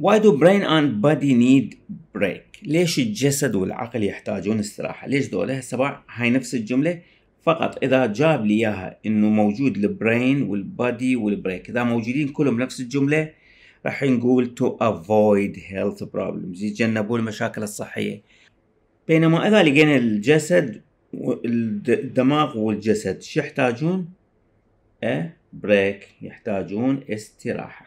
Why do brain and body need break؟ ليش الجسد والعقل يحتاجون استراحة؟ ليش دولة؟ هاي نفس الجملة فقط اذا جاب لي اياها انه موجود البرين والبادي والبريك اذا موجودين كلهم نفس الجمله راح نقول تو افويد هيلث بروبلمز يتجنبون المشاكل الصحيه بينما اذا لقينا الجسد الدماغ والجسد شو يحتاجون؟ بريك يحتاجون استراحه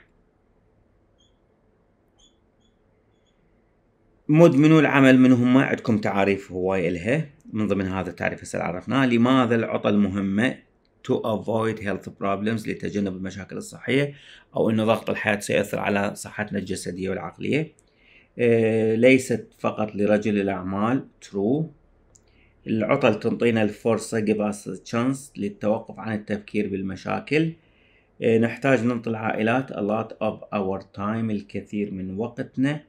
مدمنو العمل من هم عندكم تعاريف هواي الها من ضمن هذا التعريف هسه عرفناه لماذا العطل مهمة to avoid health problems لتجنب المشاكل الصحية أو انه ضغط الحياة سيؤثر على صحتنا الجسدية والعقلية آه، ليست فقط لرجل الأعمال ترو العطل تنطينا الفرصة give us a chance للتوقف عن التفكير بالمشاكل آه، نحتاج ننطي العائلات a lot of our time الكثير من وقتنا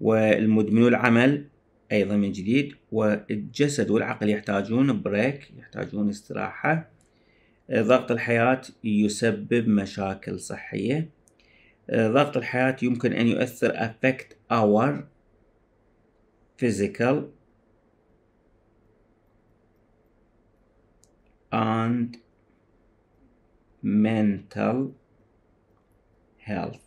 والمدمنون العمل أيضا من جديد والجسد والعقل يحتاجون بريك يحتاجون استراحة آه، ضغط الحياة يسبب مشاكل صحية آه، ضغط الحياة يمكن أن يؤثر affect our physical and mental health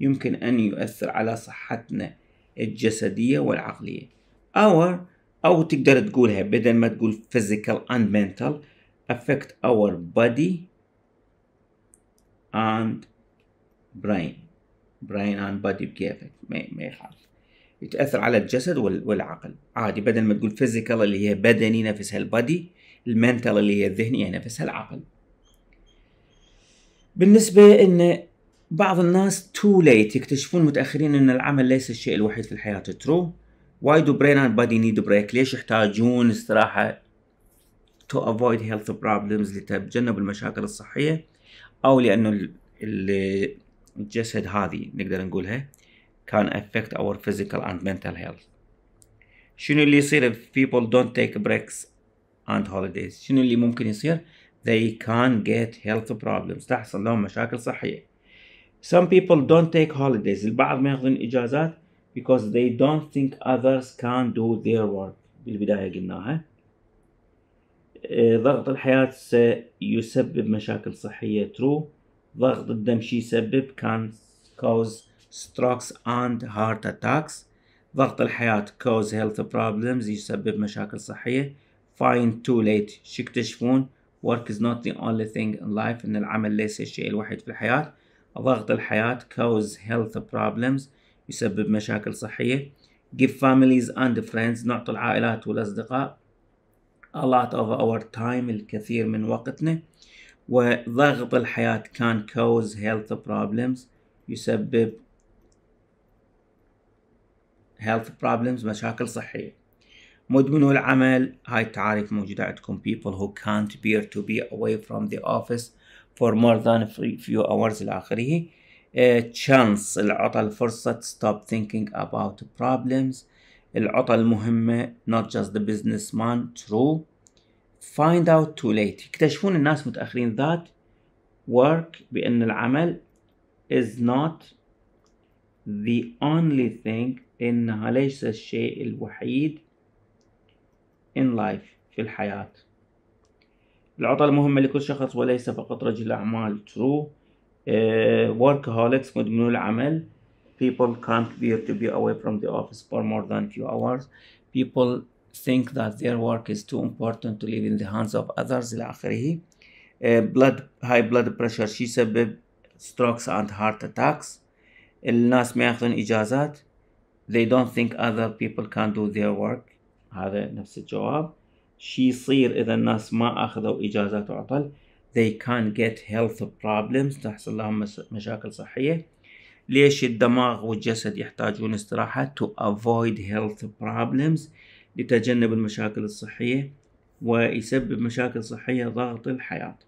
يمكن أن يؤثر على صحتنا الجسدية والعقلية our أو تقدر تقولها بدل ما تقول physical and mental affect our body and brain brain and body بكيفك ما, ما يخالف تأثر على الجسد والعقل عادي بدل ما تقول physical اللي هي بدني نفسها البادي المنتال اللي هي الذهني نفسها العقل بالنسبة ان بعض الناس too late يكتشفون متأخرين ان العمل ليس الشيء الوحيد في الحياة true why do brain and body need break ليش يحتاجون استراحة to avoid health problems لتجنب المشاكل الصحية أو لأنه الجسد هذه نقدر نقولها can affect our physical and mental health شنو اللي يصير if people don't take breaks and holidays شنو اللي ممكن يصير they can get health problems تحصل لهم مشاكل صحية some people don't take holidays البعض ما ياخذون إجازات because they don't think others can do their work بالبداية قلناها ضغط الحياة سيسبب مشاكل صحية true ضغط الدم شي يسبب can cause strokes and heart attacks ضغط الحياة cause health problems يسبب مشاكل صحية find too late شكتشفون work is not the only thing in life إن العمل ليس الشيء الوحيد في الحياة ضغط الحياة cause health problems يسبب مشاكل صحية give families and friends نعطي العائلات والأصدقاء a lot of our time الكثير من وقتنا وضغط الحياة can cause health problems يسبب health problems مشاكل صحية مدمنو العمل هاي التعاريف موجودة عندكم people who can't bear to be away from the office for more than a few hours إلى آخره تشانس العطل فرصة stop thinking about problems العطل مهمة not just the businessman true find out too late يكتشفون الناس متأخرين ذات work بأن العمل is not the only thing إنها ليس الشيء الوحيد in life في الحياة العطل مهمة لكل شخص وليس فقط رجل أعمال true Uh, workaholics مدمنو العمل people can't bear to be away from the office for more than a few hours people think that their work is too important to leave in the hands of others إلى آخره uh, blood high blood pressure she يسبب strokes and heart attacks الناس ما ياخذون إجازات they don't think other people can do their work هذا نفس الجواب شي يصير إذا الناس ما أخذوا إجازات وعطل they can get health problems تحصل لهم مشاكل صحية ليش الدماغ والجسد يحتاجون استراحة to avoid health problems لتجنب المشاكل الصحية ويسبب مشاكل صحية ضغط الحياة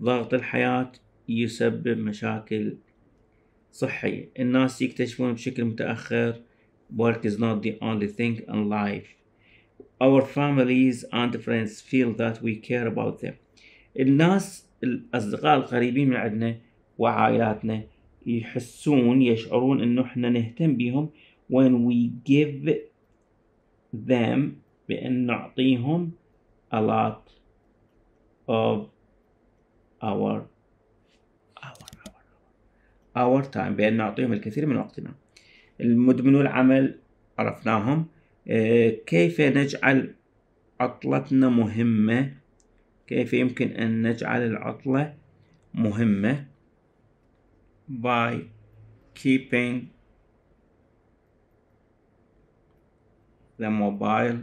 ضغط الحياة يسبب مشاكل صحية الناس يكتشفون بشكل متأخر work is not the only thing in life our families and friends feel that we care about them الناس الأصدقاء القريبين من عندنا وعائلاتنا يحسون يشعرون انه احنا نهتم بهم when we give them بأن نعطيهم a lot of our our our our time بأن نعطيهم الكثير من وقتنا المدمنو العمل عرفناهم آه، كيف نجعل عطلتنا مهمة كيف يمكن أن نجعل العطلة مهمة by keeping the mobile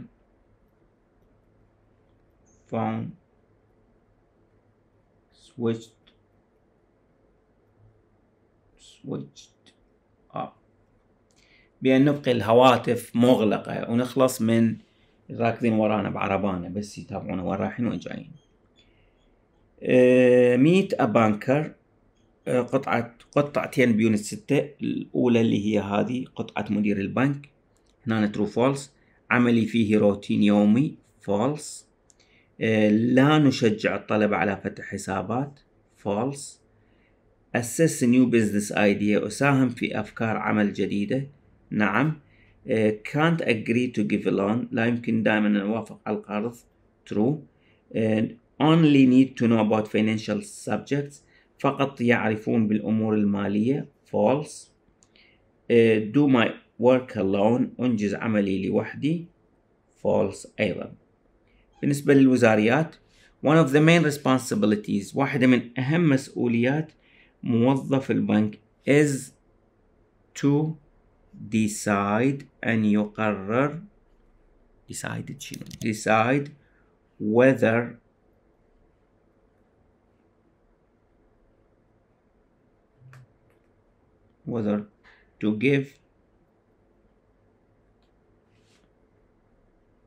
phone switched switched up بأن نبقي الهواتف مغلقة ونخلص من الراكضين ورانا بعربانة بس يتابعونا وين رايحين وين جايين آه، ميت أبانكر آه، قطعة قطعتين بيونت ستة الأولى اللي هي هذه قطعة مدير البنك هنا ترو فولس عملي فيه روتين يومي فولس آه، لا نشجع الطلبة على فتح حسابات فولس أسس نيو بزنس ايديا أساهم في أفكار عمل جديدة نعم كانت أجري تو جيف لون لا يمكن دائما أن أوافق على القرض ترو only need to know about financial subjects فقط يعرفون بالأمور المالية false uh, do my work alone أنجز عملي لوحدي false أيضا بالنسبة للوزاريات one of the main responsibilities واحدة من أهم مسؤوليات موظف البنك is to decide أن يقرر decided شنو decide whether whether to give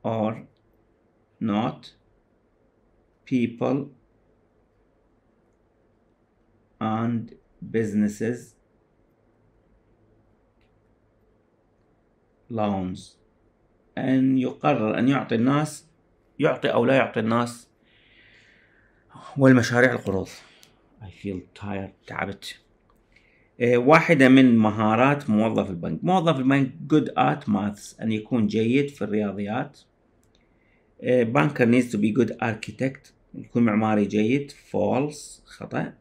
or not people and businesses loans أن يقرر أن يعطي الناس يعطي أو لا يعطي الناس والمشاريع القروض I feel tired تعبت إيه، واحدة من مهارات موظف البنك موظف البنك good at maths أن يكون جيد في الرياضيات إيه، banker needs to be good architect يكون معماري جيد false خطأ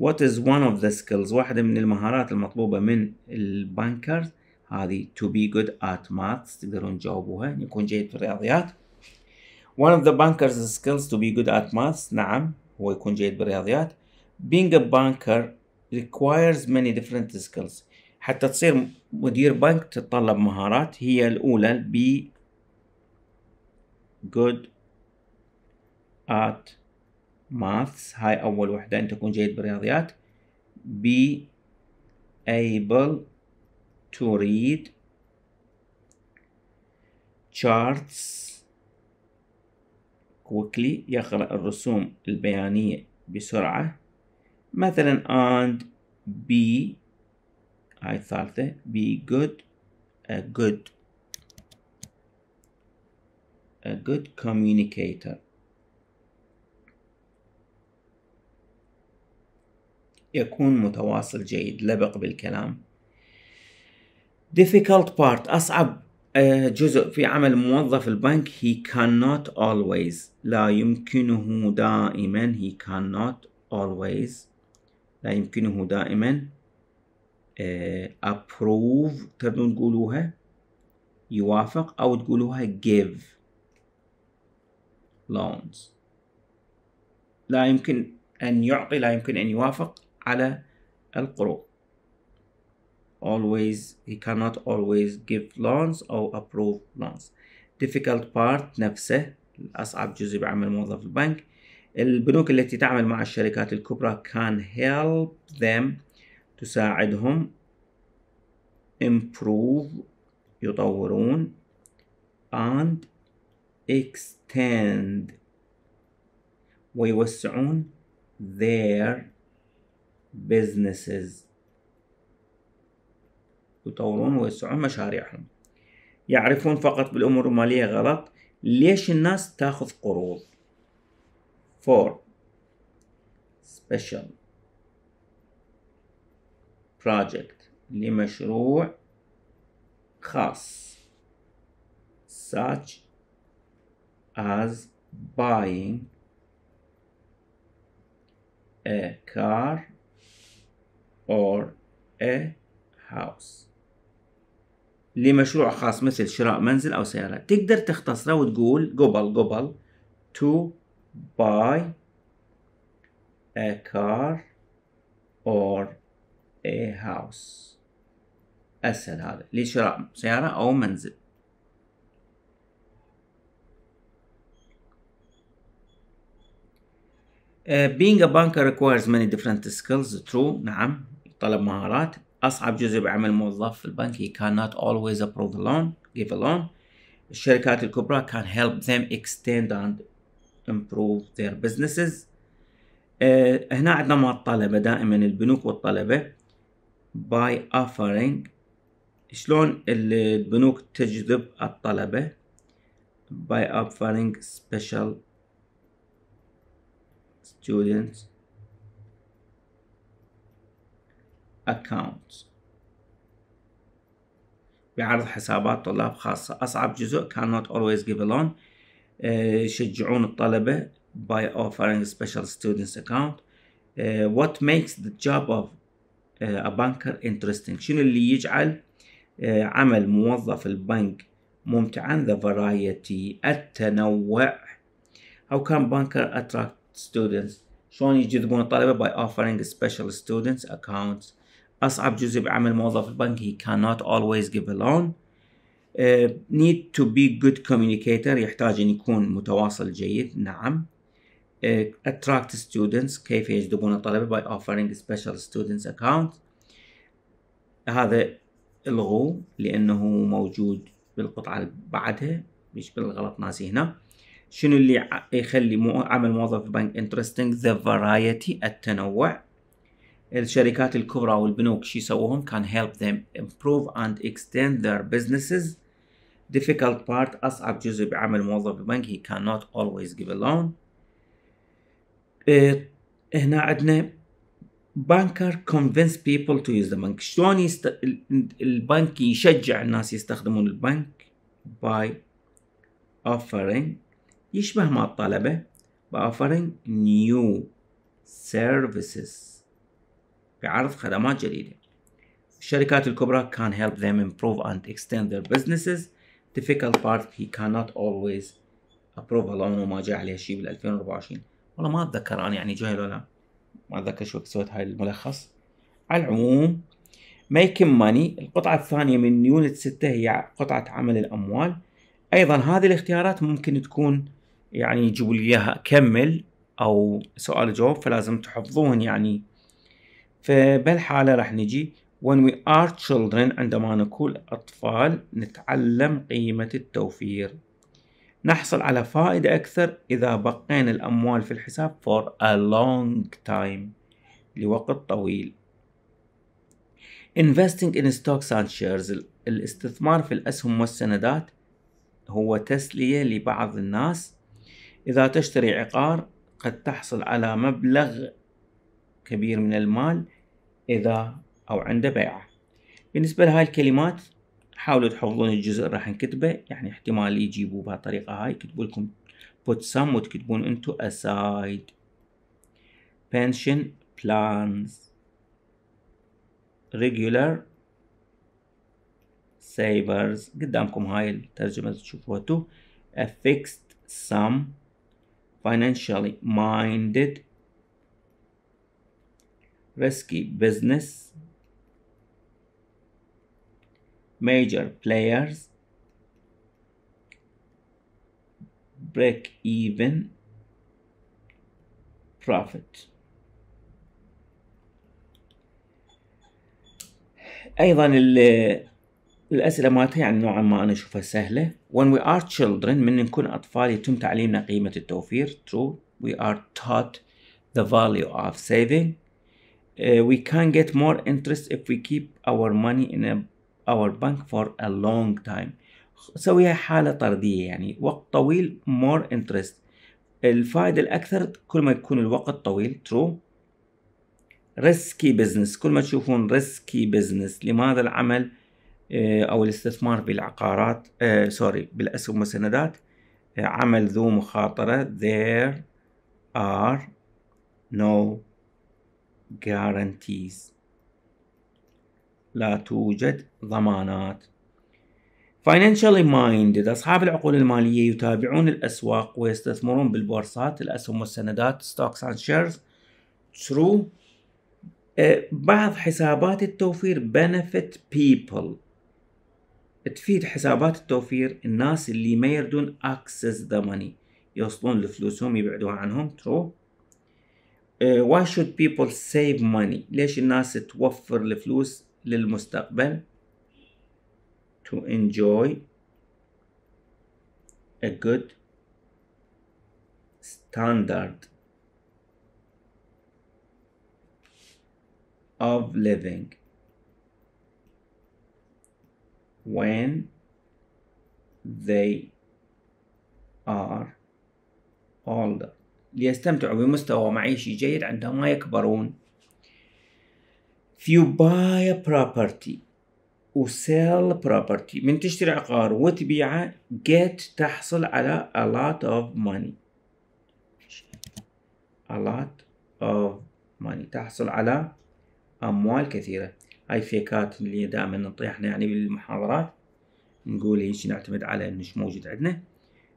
what is one of the skills واحدة من المهارات المطلوبة من البانكر هذه to be good at maths تقدرون تجاوبوها يكون جيد في الرياضيات one of the banker's skills to be good at maths نعم هو يكون جيد بالرياضيات being a banker requires many different skills حتى تصير مدير بنك تتطلب مهارات هي الأولى be good at maths هاي أول وحدة أن تكون جيد بالرياضيات be able to read charts quickly يقرأ الرسوم البيانية بسرعة مثلا and be هاي الثالثة be good a good a good communicator يكون متواصل جيد لبق بالكلام difficult part أصعب جزء في عمل موظف البنك he cannot always لا يمكنه دائما he cannot always لا يمكنه دائما آه، approve تبدون تقولوها يوافق أو تقولوها give loans لا يمكن أن يعطي لا يمكن أن يوافق على القروض always he cannot always give loans أو approve loans difficult part نفسه الأصعب جزء بعمل موظف البنك البنوك التي تعمل مع الشركات الكبرى can help them تساعدهم improve يطورون and extend ويوسعون their businesses يطورون ويوسعون مشاريعهم يعرفون فقط بالأمور المالية غلط ليش الناس تاخذ قروض for special project لمشروع خاص such as buying a car or a house لمشروع خاص مثل شراء منزل أو سيارة تقدر تختصرها وتقول قبل قبل to buy a car or a house أسهل هذا لشراء سيارة أو منزل Uh, being a banker requires many different skills true نعم طلب مهارات أصعب جزء بعمل موظف في البنك he cannot always approve a loan give a loan الشركات الكبرى can help them extend and improve their businesses هنا عندنا مع الطلبة دائما البنوك والطلبة by offering شلون البنوك تجذب الطلبة by offering special students accounts بعرض حسابات طلاب خاصة أصعب جزء cannot always give a loan Uh, يشجعون الطلبة by offering special students account uh, what makes the job of uh, a banker interesting شنو اللي يجعل عمل موظف البنك ممتعا the variety التنوع how can banker attract students شلون يجذبون الطلبة by offering special students accounts أصعب جزء بعمل موظف البنك he cannot always give a loan آه، need to be good communicator يحتاج أن يكون متواصل جيد نعم آه، attract students كيف يجذبون الطلبة by offering special students account هذا الغوه لأنه موجود بالقطعة اللي بعدها مش بالغلط ناسي هنا شنو اللي يخلي عمل موظف بنك interesting the variety التنوع الشركات الكبرى والبنوك شو يسووهم can help them improve and extend their businesses difficult part أصعب جزء بعمل موظف بنك he cannot always give a loan إيه هنا عندنا banker convince people to use the bank شلون يست... البنك يشجع الناس يستخدمون البنك by offering يشبه ما الطلبة by offering new services بعرض خدمات جديدة الشركات الكبرى can help them improve and extend their businesses difficult part he cannot always approve عمره ما جاء عليها شيء بال 2024 والله ما اتذكر انا يعني جاي ولا ما اتذكر شو سويت هاي الملخص على العموم make money القطعة الثانية من يونت 6 هي قطعة عمل الأموال أيضا هذه الاختيارات ممكن تكون يعني يجيبوا لي إياها كمل أو سؤال جواب فلازم تحفظوهن يعني فبهالحالة راح نجي when we are children عندما نكون أطفال نتعلم قيمة التوفير نحصل على فائدة أكثر إذا بقينا الأموال في الحساب for a long time لوقت طويل investing in stocks and shares الاستثمار في الأسهم والسندات هو تسلية لبعض الناس إذا تشتري عقار قد تحصل على مبلغ كبير من المال إذا أو عنده بيعة بالنسبة لهاي الكلمات حاولوا تحفظون الجزء اللي راح نكتبه يعني احتمال يجيبوا بهالطريقة هاي يكتبوا لكم put some وتكتبون انتو aside pension plans regular savers قدامكم هاي الترجمة تشوفوها تو a fixed sum financially minded risky business major players, break even, profit. ايضا الاسئله مالتها يعني نوعا ما انا اشوفها سهله when we are children من نكون اطفال يتم تعليمنا قيمه التوفير true we are taught the value of saving uh, we can get more interest if we keep our money in a our bank for a long time سويها حالة طردية يعني وقت طويل more interest الفائدة الأكثر كل ما يكون الوقت طويل true risky business كل ما تشوفون risky business لماذا العمل آه، أو الاستثمار بالعقارات سوري آه، بالأسهم والسندات آه، عمل ذو مخاطرة there are no guarantees لا توجد ضمانات Financially minded أصحاب العقول المالية يتابعون الأسواق ويستثمرون بالبورصات الأسهم والسندات stocks and shares through أه، بعض حسابات التوفير benefit people تفيد حسابات التوفير الناس اللي ما يردون access the money يوصلون لفلوسهم يبعدوها عنهم true أه، why should people save money ليش الناس توفر الفلوس للمستقبل to enjoy a good standard of living when they are older ليستمتعوا بمستوى معيشي جيد عندما يكبرون if you buy a property sell a property من تشتري عقار وتبيعه get تحصل على a lot of money a lot of money تحصل على أموال كثيرة هاي فيكات اللي دائما نطيح يعني بالمحاضرات نقول هيك نعتمد على انه مش موجود عندنا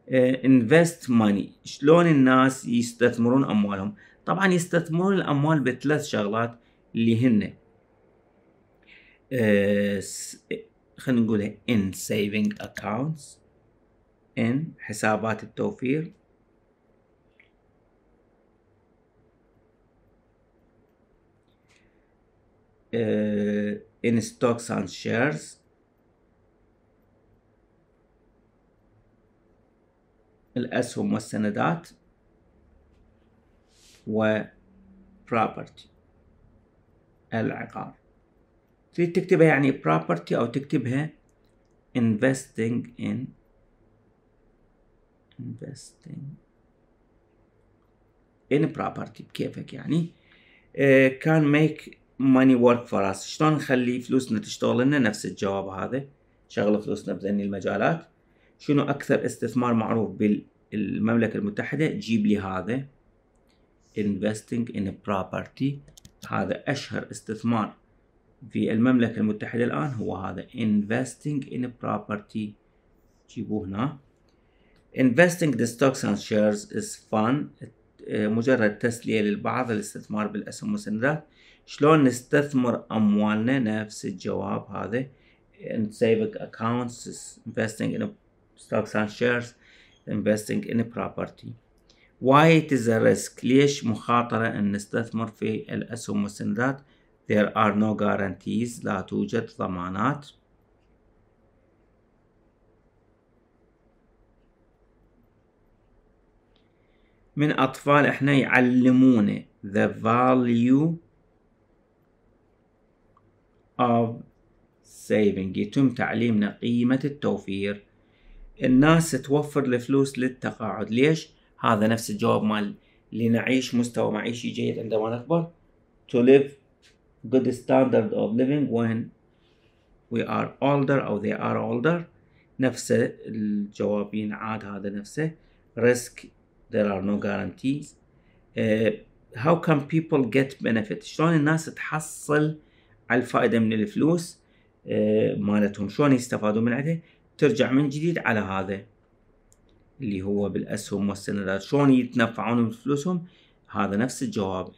uh, invest money شلون الناس يستثمرون اموالهم طبعا يستثمرون الاموال بثلاث شغلات اللي هن آه، خلينا نقول in saving accounts in حسابات التوفير آه، in stocks and shares الأسهم والسندات و property العقار تريد تكتبها يعني property أو تكتبها investing in investing in property بكيفك يعني uh, can make money work for us شلون نخلي فلوسنا تشتغل لنا نفس الجواب هذا شغل فلوسنا بذني المجالات شنو أكثر استثمار معروف بالمملكة المتحدة جيب لي هذا investing in property هذا أشهر استثمار في المملكة المتحدة الآن هو هذا investing in property جيبوه هنا investing the stocks and shares is fun مجرد تسلية للبعض الاستثمار بالأسهم والسندات شلون نستثمر أموالنا نفس الجواب هذا in saving accounts investing in stocks and shares investing in property why it is a risk ليش مخاطرة أن نستثمر في الأسهم والسندات There are no guarantees لا توجد ضمانات من أطفال إحنا يعلمونا the value of saving يتم تعليمنا قيمة التوفير الناس توفر الفلوس للتقاعد ليش؟ هذا نفس الجواب مال لنعيش مستوى معيشي جيد عندما نكبر to live good standard of living when we are older أو they are older نفس الجواب ينعاد هذا نفسه risk there are no guarantees uh, how can people get benefit شلون الناس تحصل على الفائدة من الفلوس uh, مالتهم شلون يستفادوا من عده ترجع من جديد على هذا اللي هو بالأسهم والسندات شلون يتنفعون من فلوسهم هذا نفس الجواب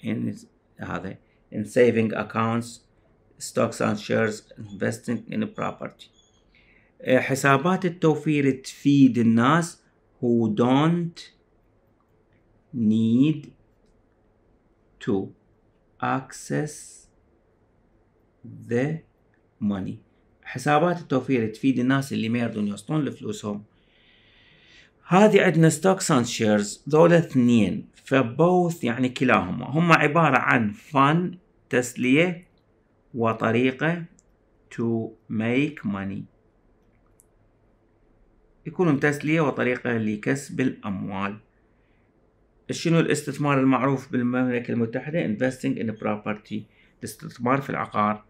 هذا in saving accounts, stocks and shares, investing in property. Uh, حسابات التوفير تفيد الناس who don't need to access the money حسابات التوفير تفيد الناس اللي ما يرضون يوصلون لفلوسهم هذه عندنا ستوكس اند شيرز ذول اثنين فبوث يعني كلاهما هم عبارة عن فن تسلية وطريقة to make money يكونون تسلية وطريقة لكسب الأموال شنو الاستثمار المعروف بالمملكة المتحدة investing in property الاستثمار في العقار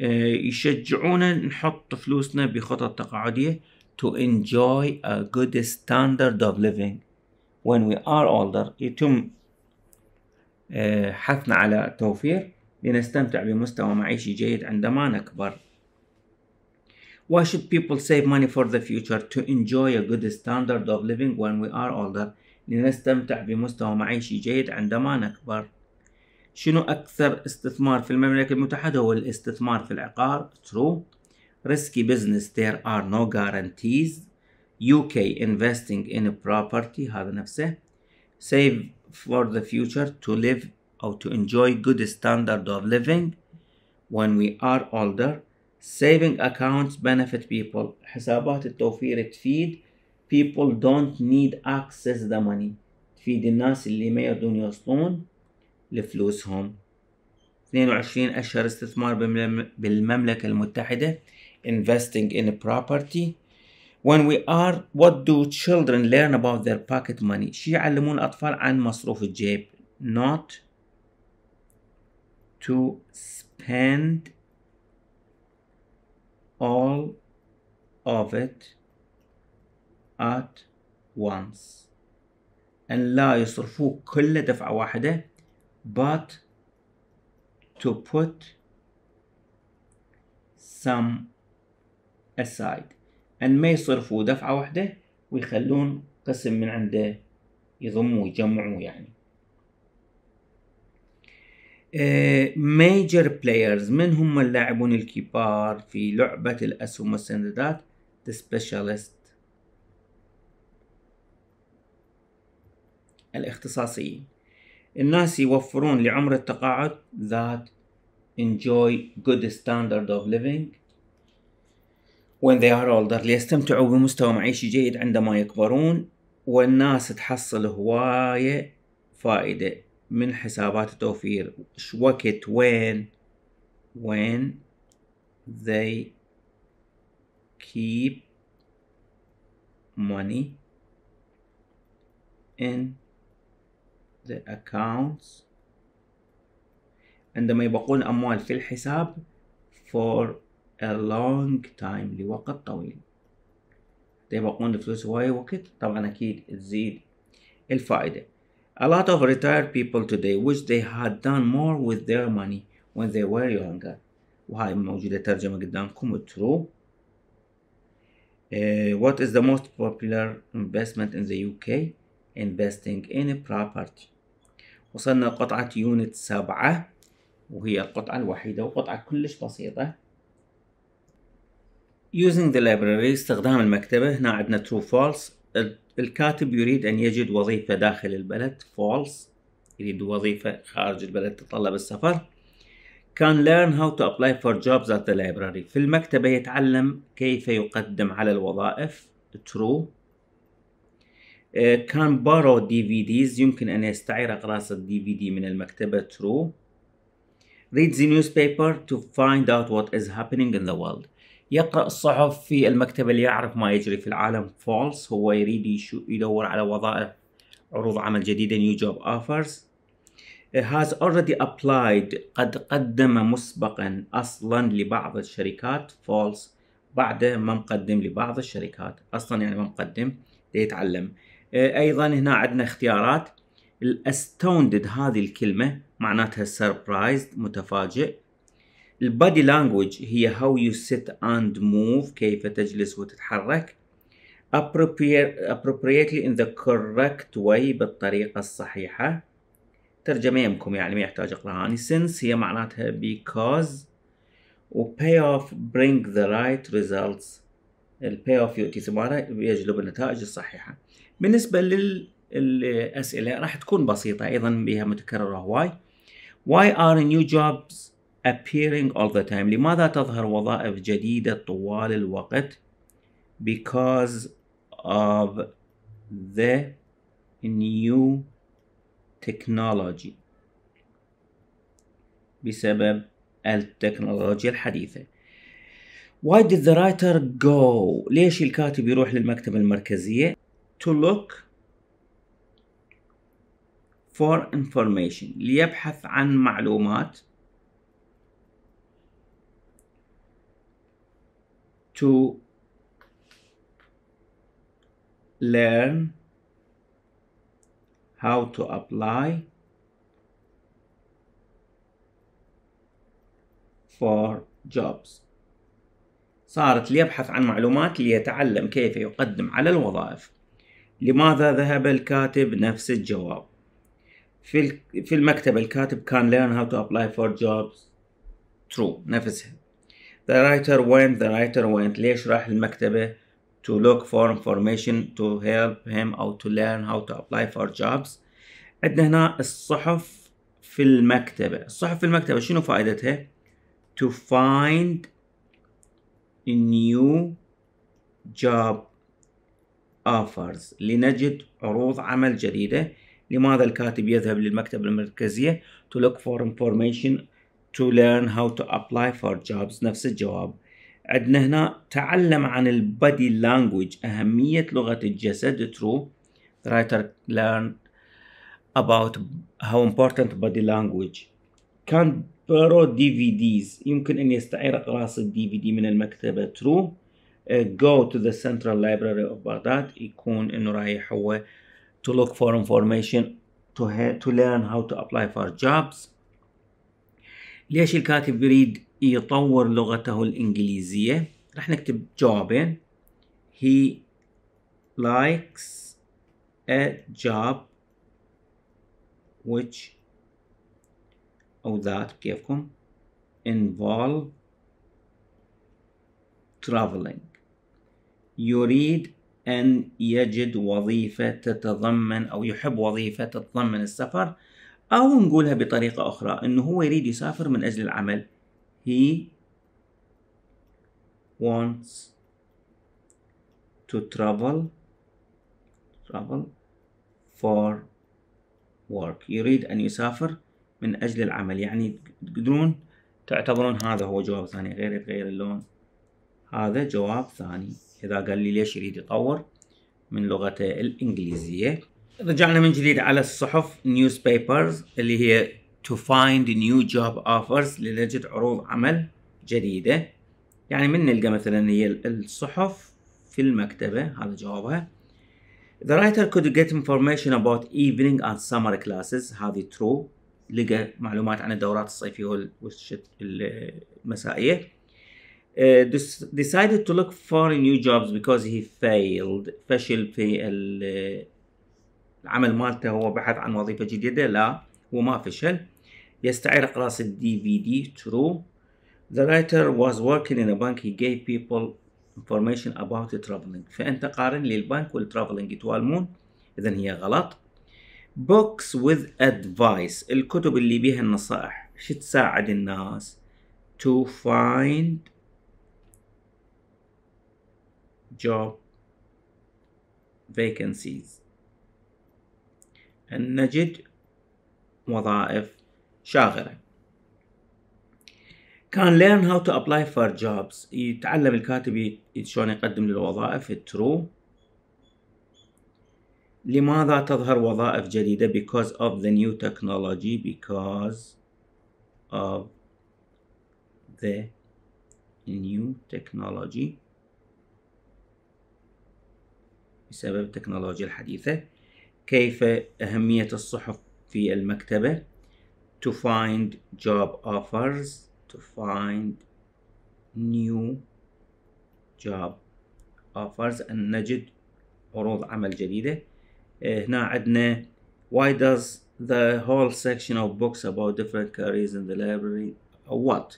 آه، يشجعونا نحط فلوسنا بخطط تقاعدية to enjoy a good standard of living when we are older يتم آه، حثنا على توفير لنستمتع بمستوى معيشي جيد عندما نكبر Why should people save money for the future to enjoy a good standard of living when we are older لنستمتع بمستوى معيشي جيد عندما نكبر شنو أكثر استثمار في المملكة المتحدة هو الاستثمار في العقار True risky business there are no guarantees UK investing in a property هذا نفسه save for the future to live or to enjoy good standard of living when we are older saving accounts benefit people حسابات التوفير تفيد people don't need access the money تفيد الناس اللي ما يردون يوصلون لفلوسهم 22 أشهر استثمار بالمملكة المتحدة investing in a property when we are what do children learn about their pocket money شي يعلمون الأطفال عن مصروف الجيب not to spend all of it at once أن لا يصرفوه كل دفعة واحدة but to put some السايد أن ما يصرفوا دفعة واحدة ويخلون قسم من عنده يضموا ويجمعوا يعني ميجر آه، بلايرز من هم اللاعبون الكبار في لعبة الأسهم والسندات The Specialist الاختصاصيين الناس يوفرون لعمر التقاعد that enjoy good standard of living when they are older ليستمتعوا بمستوى معيشي جيد عندما يكبرون والناس تحصل هواية فائدة من حسابات التوفير وقت وين when they keep money in the accounts عندما يبقون أموال في الحساب for a long time لوقت طويل تبقون الفلوس هواي وقت طبعا أكيد تزيد الفائدة A lot of retired people today wish they had done more with their money when they were younger وهاي موجودة ترجمة قدامكم true Uh, what is the most popular investment in the UK? Investing in property. وصلنا لقطعة يونت سبعة وهي القطعة الوحيدة وقطعة كلش بسيطة using the library استخدام المكتبة هنا عندنا true false الكاتب يريد أن يجد وظيفة داخل البلد false يريد وظيفة خارج البلد تتطلب السفر can learn how to apply for jobs at the library في المكتبة يتعلم كيف يقدم على الوظائف true كان uh, borrow دي في ديز يمكن أن يستعير أقراص الدي في دي من المكتبة true read the newspaper to find out what is happening in the world يقرأ الصحف في المكتبة ليعرف ما يجري في العالم فولس هو يريد يدور على وظائف عروض عمل جديدة نيو جوب اوفرز has already applied قد قدم مسبقا اصلا لبعض الشركات فولس بعد ما مقدم لبعض الشركات اصلا يعني ما مقدم ليتعلم uh, ايضا هنا عندنا اختيارات الاستوندد هذه الكلمة معناتها سربرايزد متفاجئ البادي لانجوج هي هاو يو sit and move كيف تجلس وتتحرك appropriately in the correct way بالطريقة الصحيحة ترجمة يمكم يعني ما يحتاج اقراها اني since هي معناتها because و payoff bring the right results ال payoff يؤتي ثماره يجلب النتائج الصحيحة بالنسبة للأسئلة راح تكون بسيطة أيضا بها متكررة هواي why are new jobs appearing all the time لماذا تظهر وظائف جديدة طوال الوقت because of the new technology بسبب التكنولوجيا الحديثة Why did the writer go? ليش الكاتب يروح للمكتبة المركزية? To look for information ليبحث عن معلومات to learn how to apply for jobs صارت ليبحث عن معلومات ليتعلم كيف يقدم على الوظائف لماذا ذهب الكاتب نفس الجواب في المكتب المكتبة الكاتب كان learn how to apply for jobs true نفسها The writer went the writer went ليش راح المكتبة to look for information to help him or to learn how to apply for jobs عندنا هنا الصحف في المكتبة الصحف في المكتبة شنو فائدتها to find a new job offers لنجد عروض عمل جديدة لماذا الكاتب يذهب للمكتبة المركزية to look for information to learn how to apply for jobs نفس الجواب عندنا هنا تعلم عن البادي language أهمية لغة الجسد true the writer learned about how important body language can borrow DVDs يمكن أن يستعير أقراص ال DVD من المكتبة uh, go to the central library of Baghdad يكون انه رايح هو to look for information to, to learn how to apply for jobs ليش الكاتب يريد يطور لغته الإنجليزية راح نكتب جوابين he likes a job which أو ذات بكيفكم involve traveling يريد أن يجد وظيفة تتضمن أو يحب وظيفة تتضمن السفر أو نقولها بطريقة أخرى إنه هو يريد يسافر من أجل العمل he wants to travel travel for work يريد أن يسافر من أجل العمل يعني تقدرون تعتبرون هذا هو جواب ثاني غير غير اللون هذا جواب ثاني إذا قال لي ليش يريد يطور من لغته الإنجليزية رجعنا من جديد على الصحف نيوز بيبرز اللي هي تو فايند نيو جوب اوفرز لنجد عروض عمل جديده يعني من نلقى مثلا هي الصحف في المكتبه هذا جوابها The writer could get information about evening and summer classes هذه true لقى معلومات عن الدورات الصيفية والمسائية uh, decided to look for new jobs because he failed فشل في العمل مالته هو بحث عن وظيفة جديدة لا وما فشل يستعير أقراص الدي في دي ترو The writer was working in a bank he gave people information about traveling فأنت قارن لي البنك والترافلينج يتوالمون إذا هي غلط books with advice الكتب اللي بيها النصائح شو تساعد الناس to find job vacancies أن نجد وظائف شاغرة كان learn how to apply for jobs يتعلم الكاتب شلون يقدم للوظائف true لماذا تظهر وظائف جديدة because of the new technology because of the new technology بسبب التكنولوجيا الحديثة كيف أهمية الصحف في المكتبة to find job offers to find new job offers أن نجد عروض عمل جديدة هنا عندنا why does the whole section of books about different careers in the library or what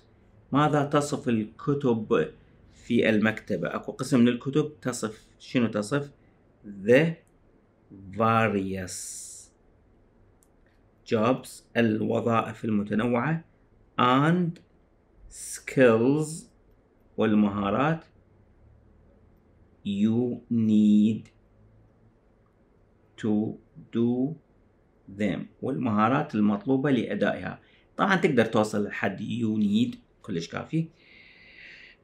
ماذا تصف الكتب في المكتبة أكو قسم من الكتب تصف شنو تصف the various jobs الوظائف المتنوعة and skills والمهارات you need to do them والمهارات المطلوبة لأدائها طبعا تقدر توصل لحد you need كلش كافي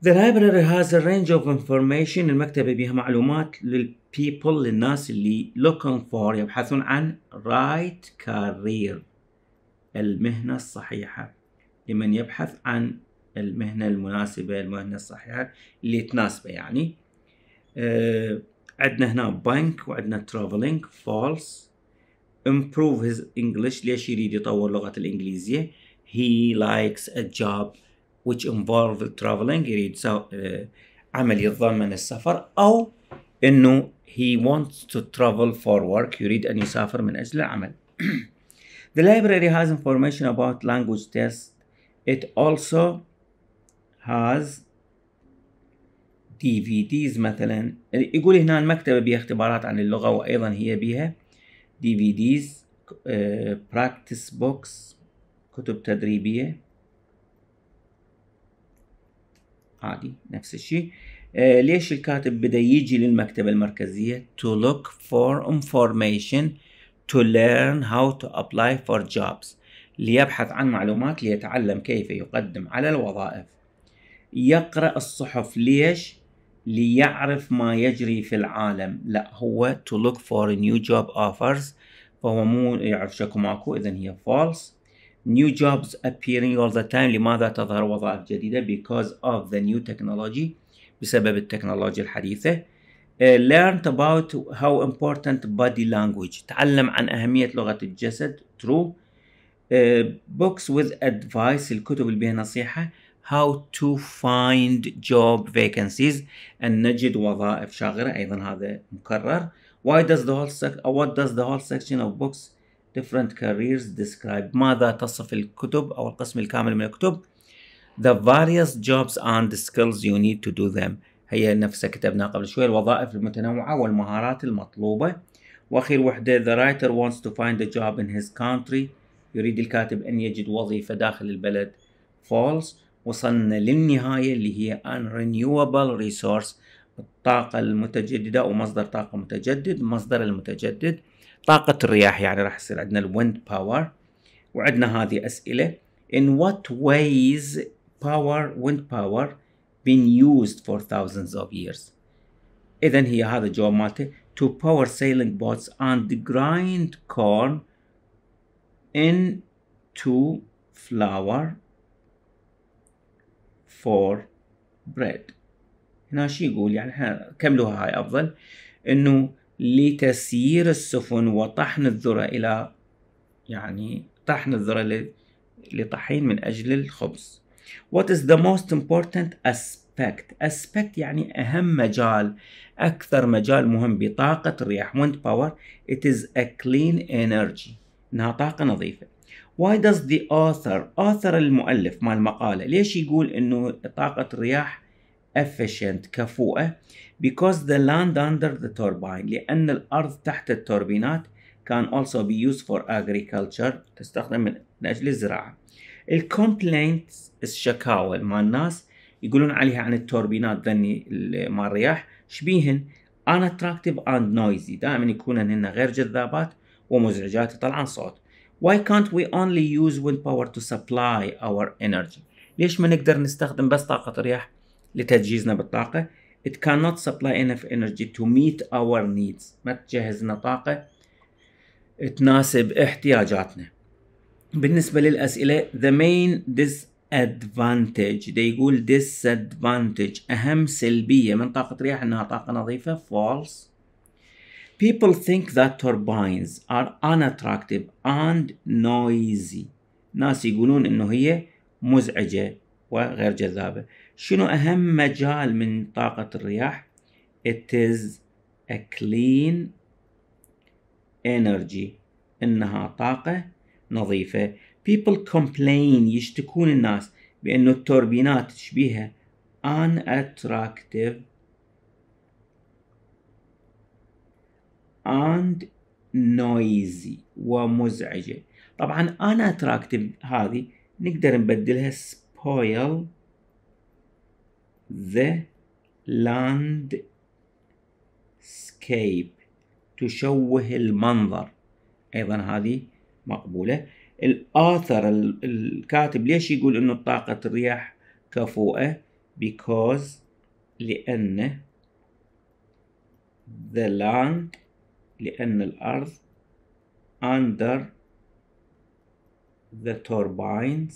The library has a range of information المكتبة بها معلومات للpeople للناس اللي looking for يبحثون عن right career المهنة الصحيحة لمن يبحث عن المهنة المناسبة المهنة الصحيحة اللي تناسبه يعني آه، عندنا هنا بنك وعندنا traveling false improve his English ليش يريد يطور لغة الإنجليزية he likes a job which involve traveling يريد سو... عمل يتضمن السفر أو إنه he wants to travel for work يريد أن يسافر من أجل العمل The library has information about language test It also has DVDs مثلا يقول هنا المكتبة بها اختبارات عن اللغة وأيضا هي بها DVDs uh, practice books كتب تدريبية عادي نفس الشيء آه ليش الكاتب بدا يجي للمكتبة المركزية to look for information to learn how to apply for jobs ليبحث عن معلومات ليتعلم كيف يقدم على الوظائف يقرأ الصحف ليش ليعرف ما يجري في العالم لا هو to look for new job offers فهو مو يعرف شكو ماكو اذا هي false new jobs appearing all the time لماذا تظهر وظائف جديدة because of the new technology بسبب التكنولوجيا الحديثة uh, learned about how important body language تعلم عن أهمية لغة الجسد true uh, books with advice الكتب اللي بها نصيحة how to find job vacancies أن نجد وظائف شاغرة أيضا هذا مكرر why does the whole sec- uh, what does the whole section of books different careers described ماذا تصف الكتب أو القسم الكامل من الكتب the various jobs and skills you need to do them هي نفسها كتبناها قبل شوي الوظائف المتنوعة والمهارات المطلوبة وأخير وحدة the writer wants to find a job in his country يريد الكاتب أن يجد وظيفة داخل البلد false وصلنا للنهاية اللي هي an renewable resource الطاقة المتجددة أو مصدر طاقة متجدد مصدر المتجدد طاقة الرياح يعني راح يصير عندنا الويند باور وعندنا هذه أسئلة In what ways power wind power been used for thousands of years إذا هي هذا الجواب مالته to power sailing boats and grind corn into flour for bread هنا شي يقول يعني كملوها هاي أفضل إنه لتسيير السفن وطحن الذرة إلى يعني طحن الذرة لطحين من أجل الخبز What is the most important aspect? aspect يعني أهم مجال أكثر مجال مهم بطاقة الرياح wind power It is a clean energy إنها طاقة نظيفة Why does the author author المؤلف مال المقالة ليش يقول إنه طاقة الرياح efficient كفوءة because the land under the turbine لأن الأرض تحت التوربينات can also be used for agriculture تستخدم من أجل الزراعة ال complaints الشكاوى مع الناس يقولون عليها عن التوربينات ذني مال الرياح شبيهن unattractive and noisy دائما يكون هن غير جذابات ومزعجات يطلعن صوت Why can't we only use wind power to supply our energy ليش ما نقدر نستخدم بس طاقة الرياح لتجهيزنا بالطاقة It cannot supply enough energy to meet our needs ما تجهز لنا طاقة تناسب احتياجاتنا بالنسبة للأسئلة the main disadvantage ده يقول disadvantage أهم سلبية من طاقة رياح أنها طاقة نظيفة false People think that turbines are unattractive and noisy ناس يقولون انه هي مزعجة وغير جذابة شنو أهم مجال من طاقة الرياح it is a clean energy إنها طاقة نظيفة people complain يشتكون الناس بأنه التوربينات تشبيها unattractive and noisy ومزعجة طبعا unattractive هذه نقدر نبدلها spoiled the landscape تشوه المنظر ايضا هذه مقبوله الاثر الكاتب ليش يقول انه طاقه الرياح كفوءه because لان the land لأن الأرض under the turbines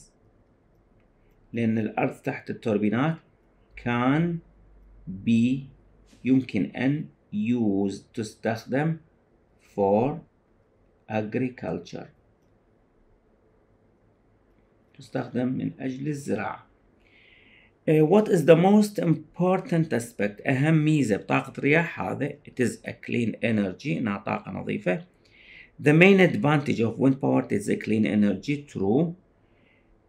لأن الأرض تحت التوربينات Can be يمكن أن used تستخدم for agriculture تستخدم من أجل الزراعة uh, What is the most important aspect أهم ميزة بطاقة رياح هذا It is a clean energy إنها طاقة نظيفة The main advantage of wind power is a clean energy true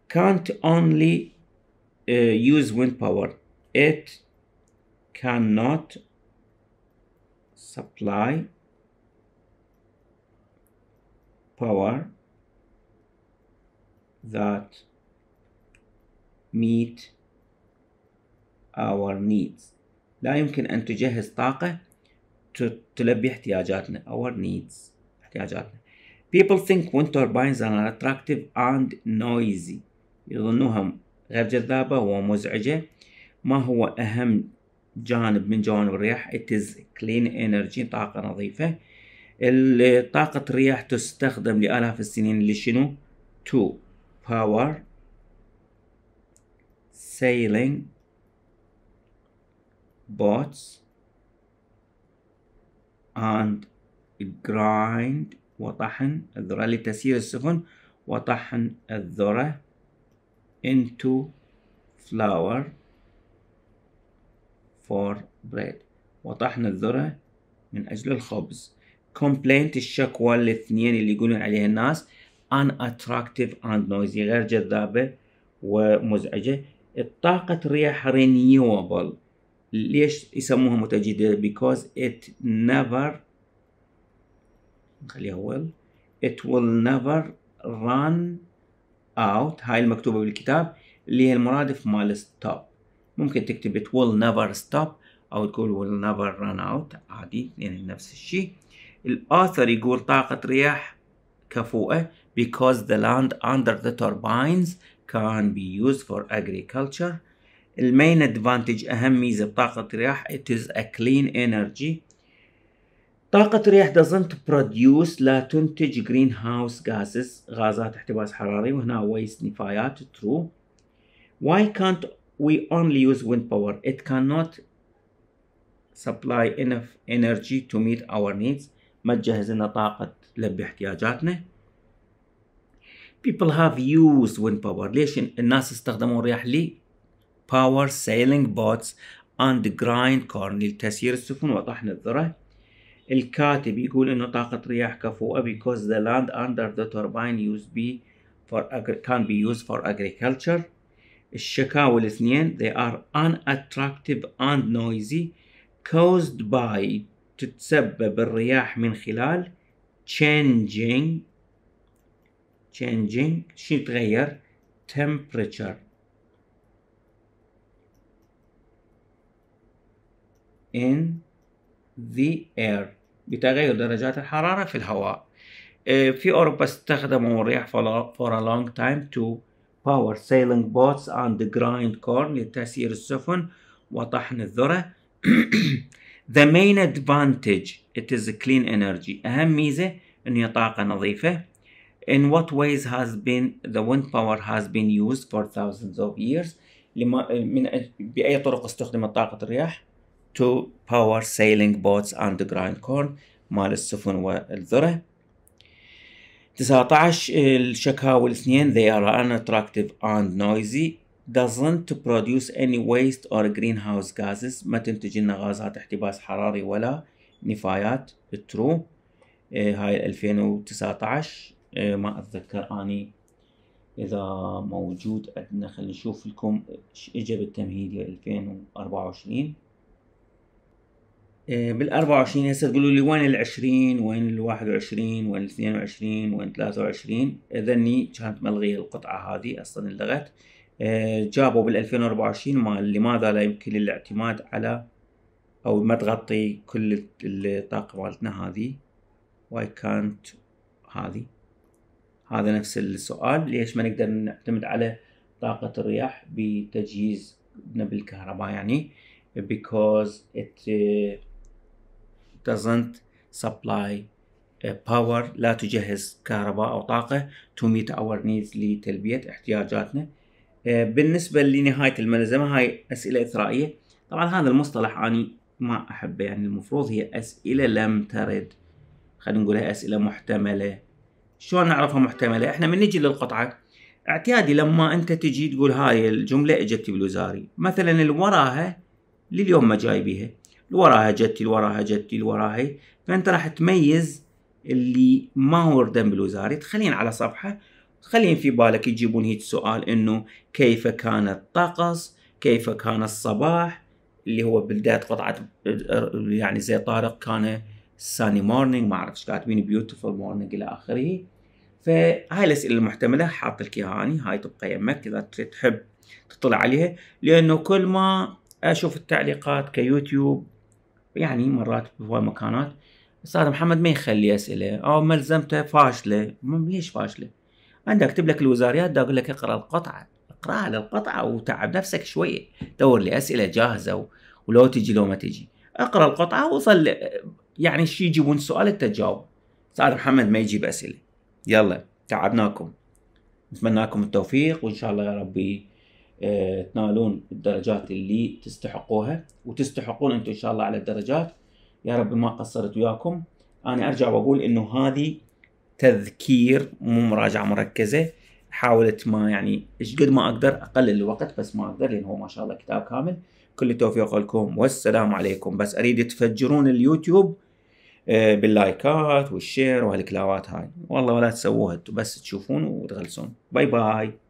can't only uh, use wind power it cannot supply power that meet our needs لا يمكن أن تجهز طاقة تلبي احتياجاتنا our needs احتياجاتنا people think wind turbines are attractive and noisy يظنوها غير جذابة ومزعجة ما هو أهم جانب من جوانب الرياح it is clean energy طاقة نظيفة طاقة الرياح تستخدم لآلاف السنين لشنو to power sailing boats and grind وطحن الذرة لتسيير السفن وطحن الذرة into flour for bread وطحن الذرة من أجل الخبز complaint الشكوى الاثنين اللي يقولون عليها الناس unattractive and noisy غير جذابة ومزعجة الطاقة الرياح renewable ليش يسموها متجددة because it never نخليها well it will never run out هاي المكتوبة بالكتاب اللي هي المرادف مال stop ممكن تكتب it will never stop أو تقول will never run out عادي يعني نفس الشيء الآثر يقول طاقة رياح كفوءة because the land under the turbines can be used for agriculture المين ادفانتج أهم ميزة بطاقة الرياح it is a clean energy طاقة الرياح doesn't produce لا تنتج greenhouse gases غازات احتباس حراري وهنا waste نفايات true why can't we only use wind power. It cannot supply enough energy to meet our needs. ما تجهز لنا طاقة تلبي احتياجاتنا. People have used wind power. ليش الناس استخدموا الرياح لي power sailing boats and grind corn لتسيير السفن وطحن الذرة. الكاتب يقول إنه طاقة رياح كفوة because the land under the turbine used be for can be used for agriculture. الشكاوى الاثنين they are unattractive and noisy caused by تتسبب الرياح من خلال changing changing شو يتغير temperature in the air بتغير درجات الحرارة في الهواء uh, في أوروبا استخدموا الرياح for a long time to sailing boats بوتس the grind corn لتسيير السفن وطحن الذرة The main advantage it is a clean energy أهم ميزة إن طاقة نظيفة In what ways has been the wind power has been used for thousands of years لما من أج- بأي طرق استخدمت طاقة الرياح to power sailing boats and grind corn مال السفن والذرة 19 الشكاوى الاثنين they are unattractive and noisy doesn't produce any waste or greenhouse gases ما تنتج لنا غازات احتباس حراري ولا نفايات الترو آه، هاي 2019 آه، ما اتذكر اني اذا موجود عندنا خلينا نشوف لكم ايش اجى بالتمهيدي 2024 آه، بال 24 هسه تقولوا لي وين ال 20 وين ال 21 وين ال 22 وين 23 اذني كانت ملغيه القطعه هذه اصلا لغت آه، جابوا بال 2024 ما لماذا لا يمكن الاعتماد على او ما تغطي كل الطاقه مالتنا هذه واي كانت هذه هذا نفس السؤال ليش ما نقدر نعتمد على طاقة الرياح بتجهيزنا بالكهرباء يعني because it uh, doesn't supply power لا تجهز كهرباء أو طاقة to meet our needs لتلبية احتياجاتنا آه، بالنسبة لنهاية الملزمة هاي أسئلة إثرائية طبعا هذا المصطلح أني ما أحبه يعني المفروض هي أسئلة لم ترد خلينا نقولها أسئلة محتملة شلون نعرفها محتملة احنا من نجي للقطعة اعتيادي لما انت تجي تقول هاي الجملة اجت بالوزاري مثلا اللي وراها لليوم ما جاي بيها لوراها جتي لوراها جتي لوراها فانت راح تميز اللي ما هو دمبل وزاري تخلين على صفحه تخلين في بالك يجيبون هيك سؤال انه كيف كان الطقس كيف كان الصباح اللي هو بداية قطعة يعني زي طارق كان ساني مورنينج ما اعرف ايش كاتبين بيوتيفول مورنينج الى اخره فهاي الاسئله المحتمله حاط لك هاي تبقى يمك اذا تحب تطلع عليها لانه كل ما اشوف التعليقات كيوتيوب يعني مرات بهواي مكانات استاذ محمد ما يخلي اسئله او آه، ملزمته فاشله ليش فاشله؟ عندك اكتب لك الوزاريات اقول لك اقرا القطعه اقرا للقطعه القطعه وتعب نفسك شويه دور لي اسئله جاهزه ولو تجي لو ما تجي اقرا القطعه وصل يعني شي يجيبون سؤال انت تجاوب استاذ محمد ما يجيب اسئله يلا تعبناكم نتمنى لكم التوفيق وان شاء الله يا ربي تنالون الدرجات اللي تستحقوها وتستحقون انتم ان شاء الله على الدرجات يا رب ما قصرت وياكم انا ارجع واقول انه هذه تذكير مو مراجعه مركزه حاولت ما يعني ايش قد ما اقدر اقلل الوقت بس ما اقدر لان هو ما شاء الله كتاب كامل كل التوفيق لكم والسلام عليكم بس اريد تفجرون اليوتيوب آه، باللايكات والشير وهالكلاوات هاي والله ولا تسووها انتم بس تشوفون وتغلسون باي باي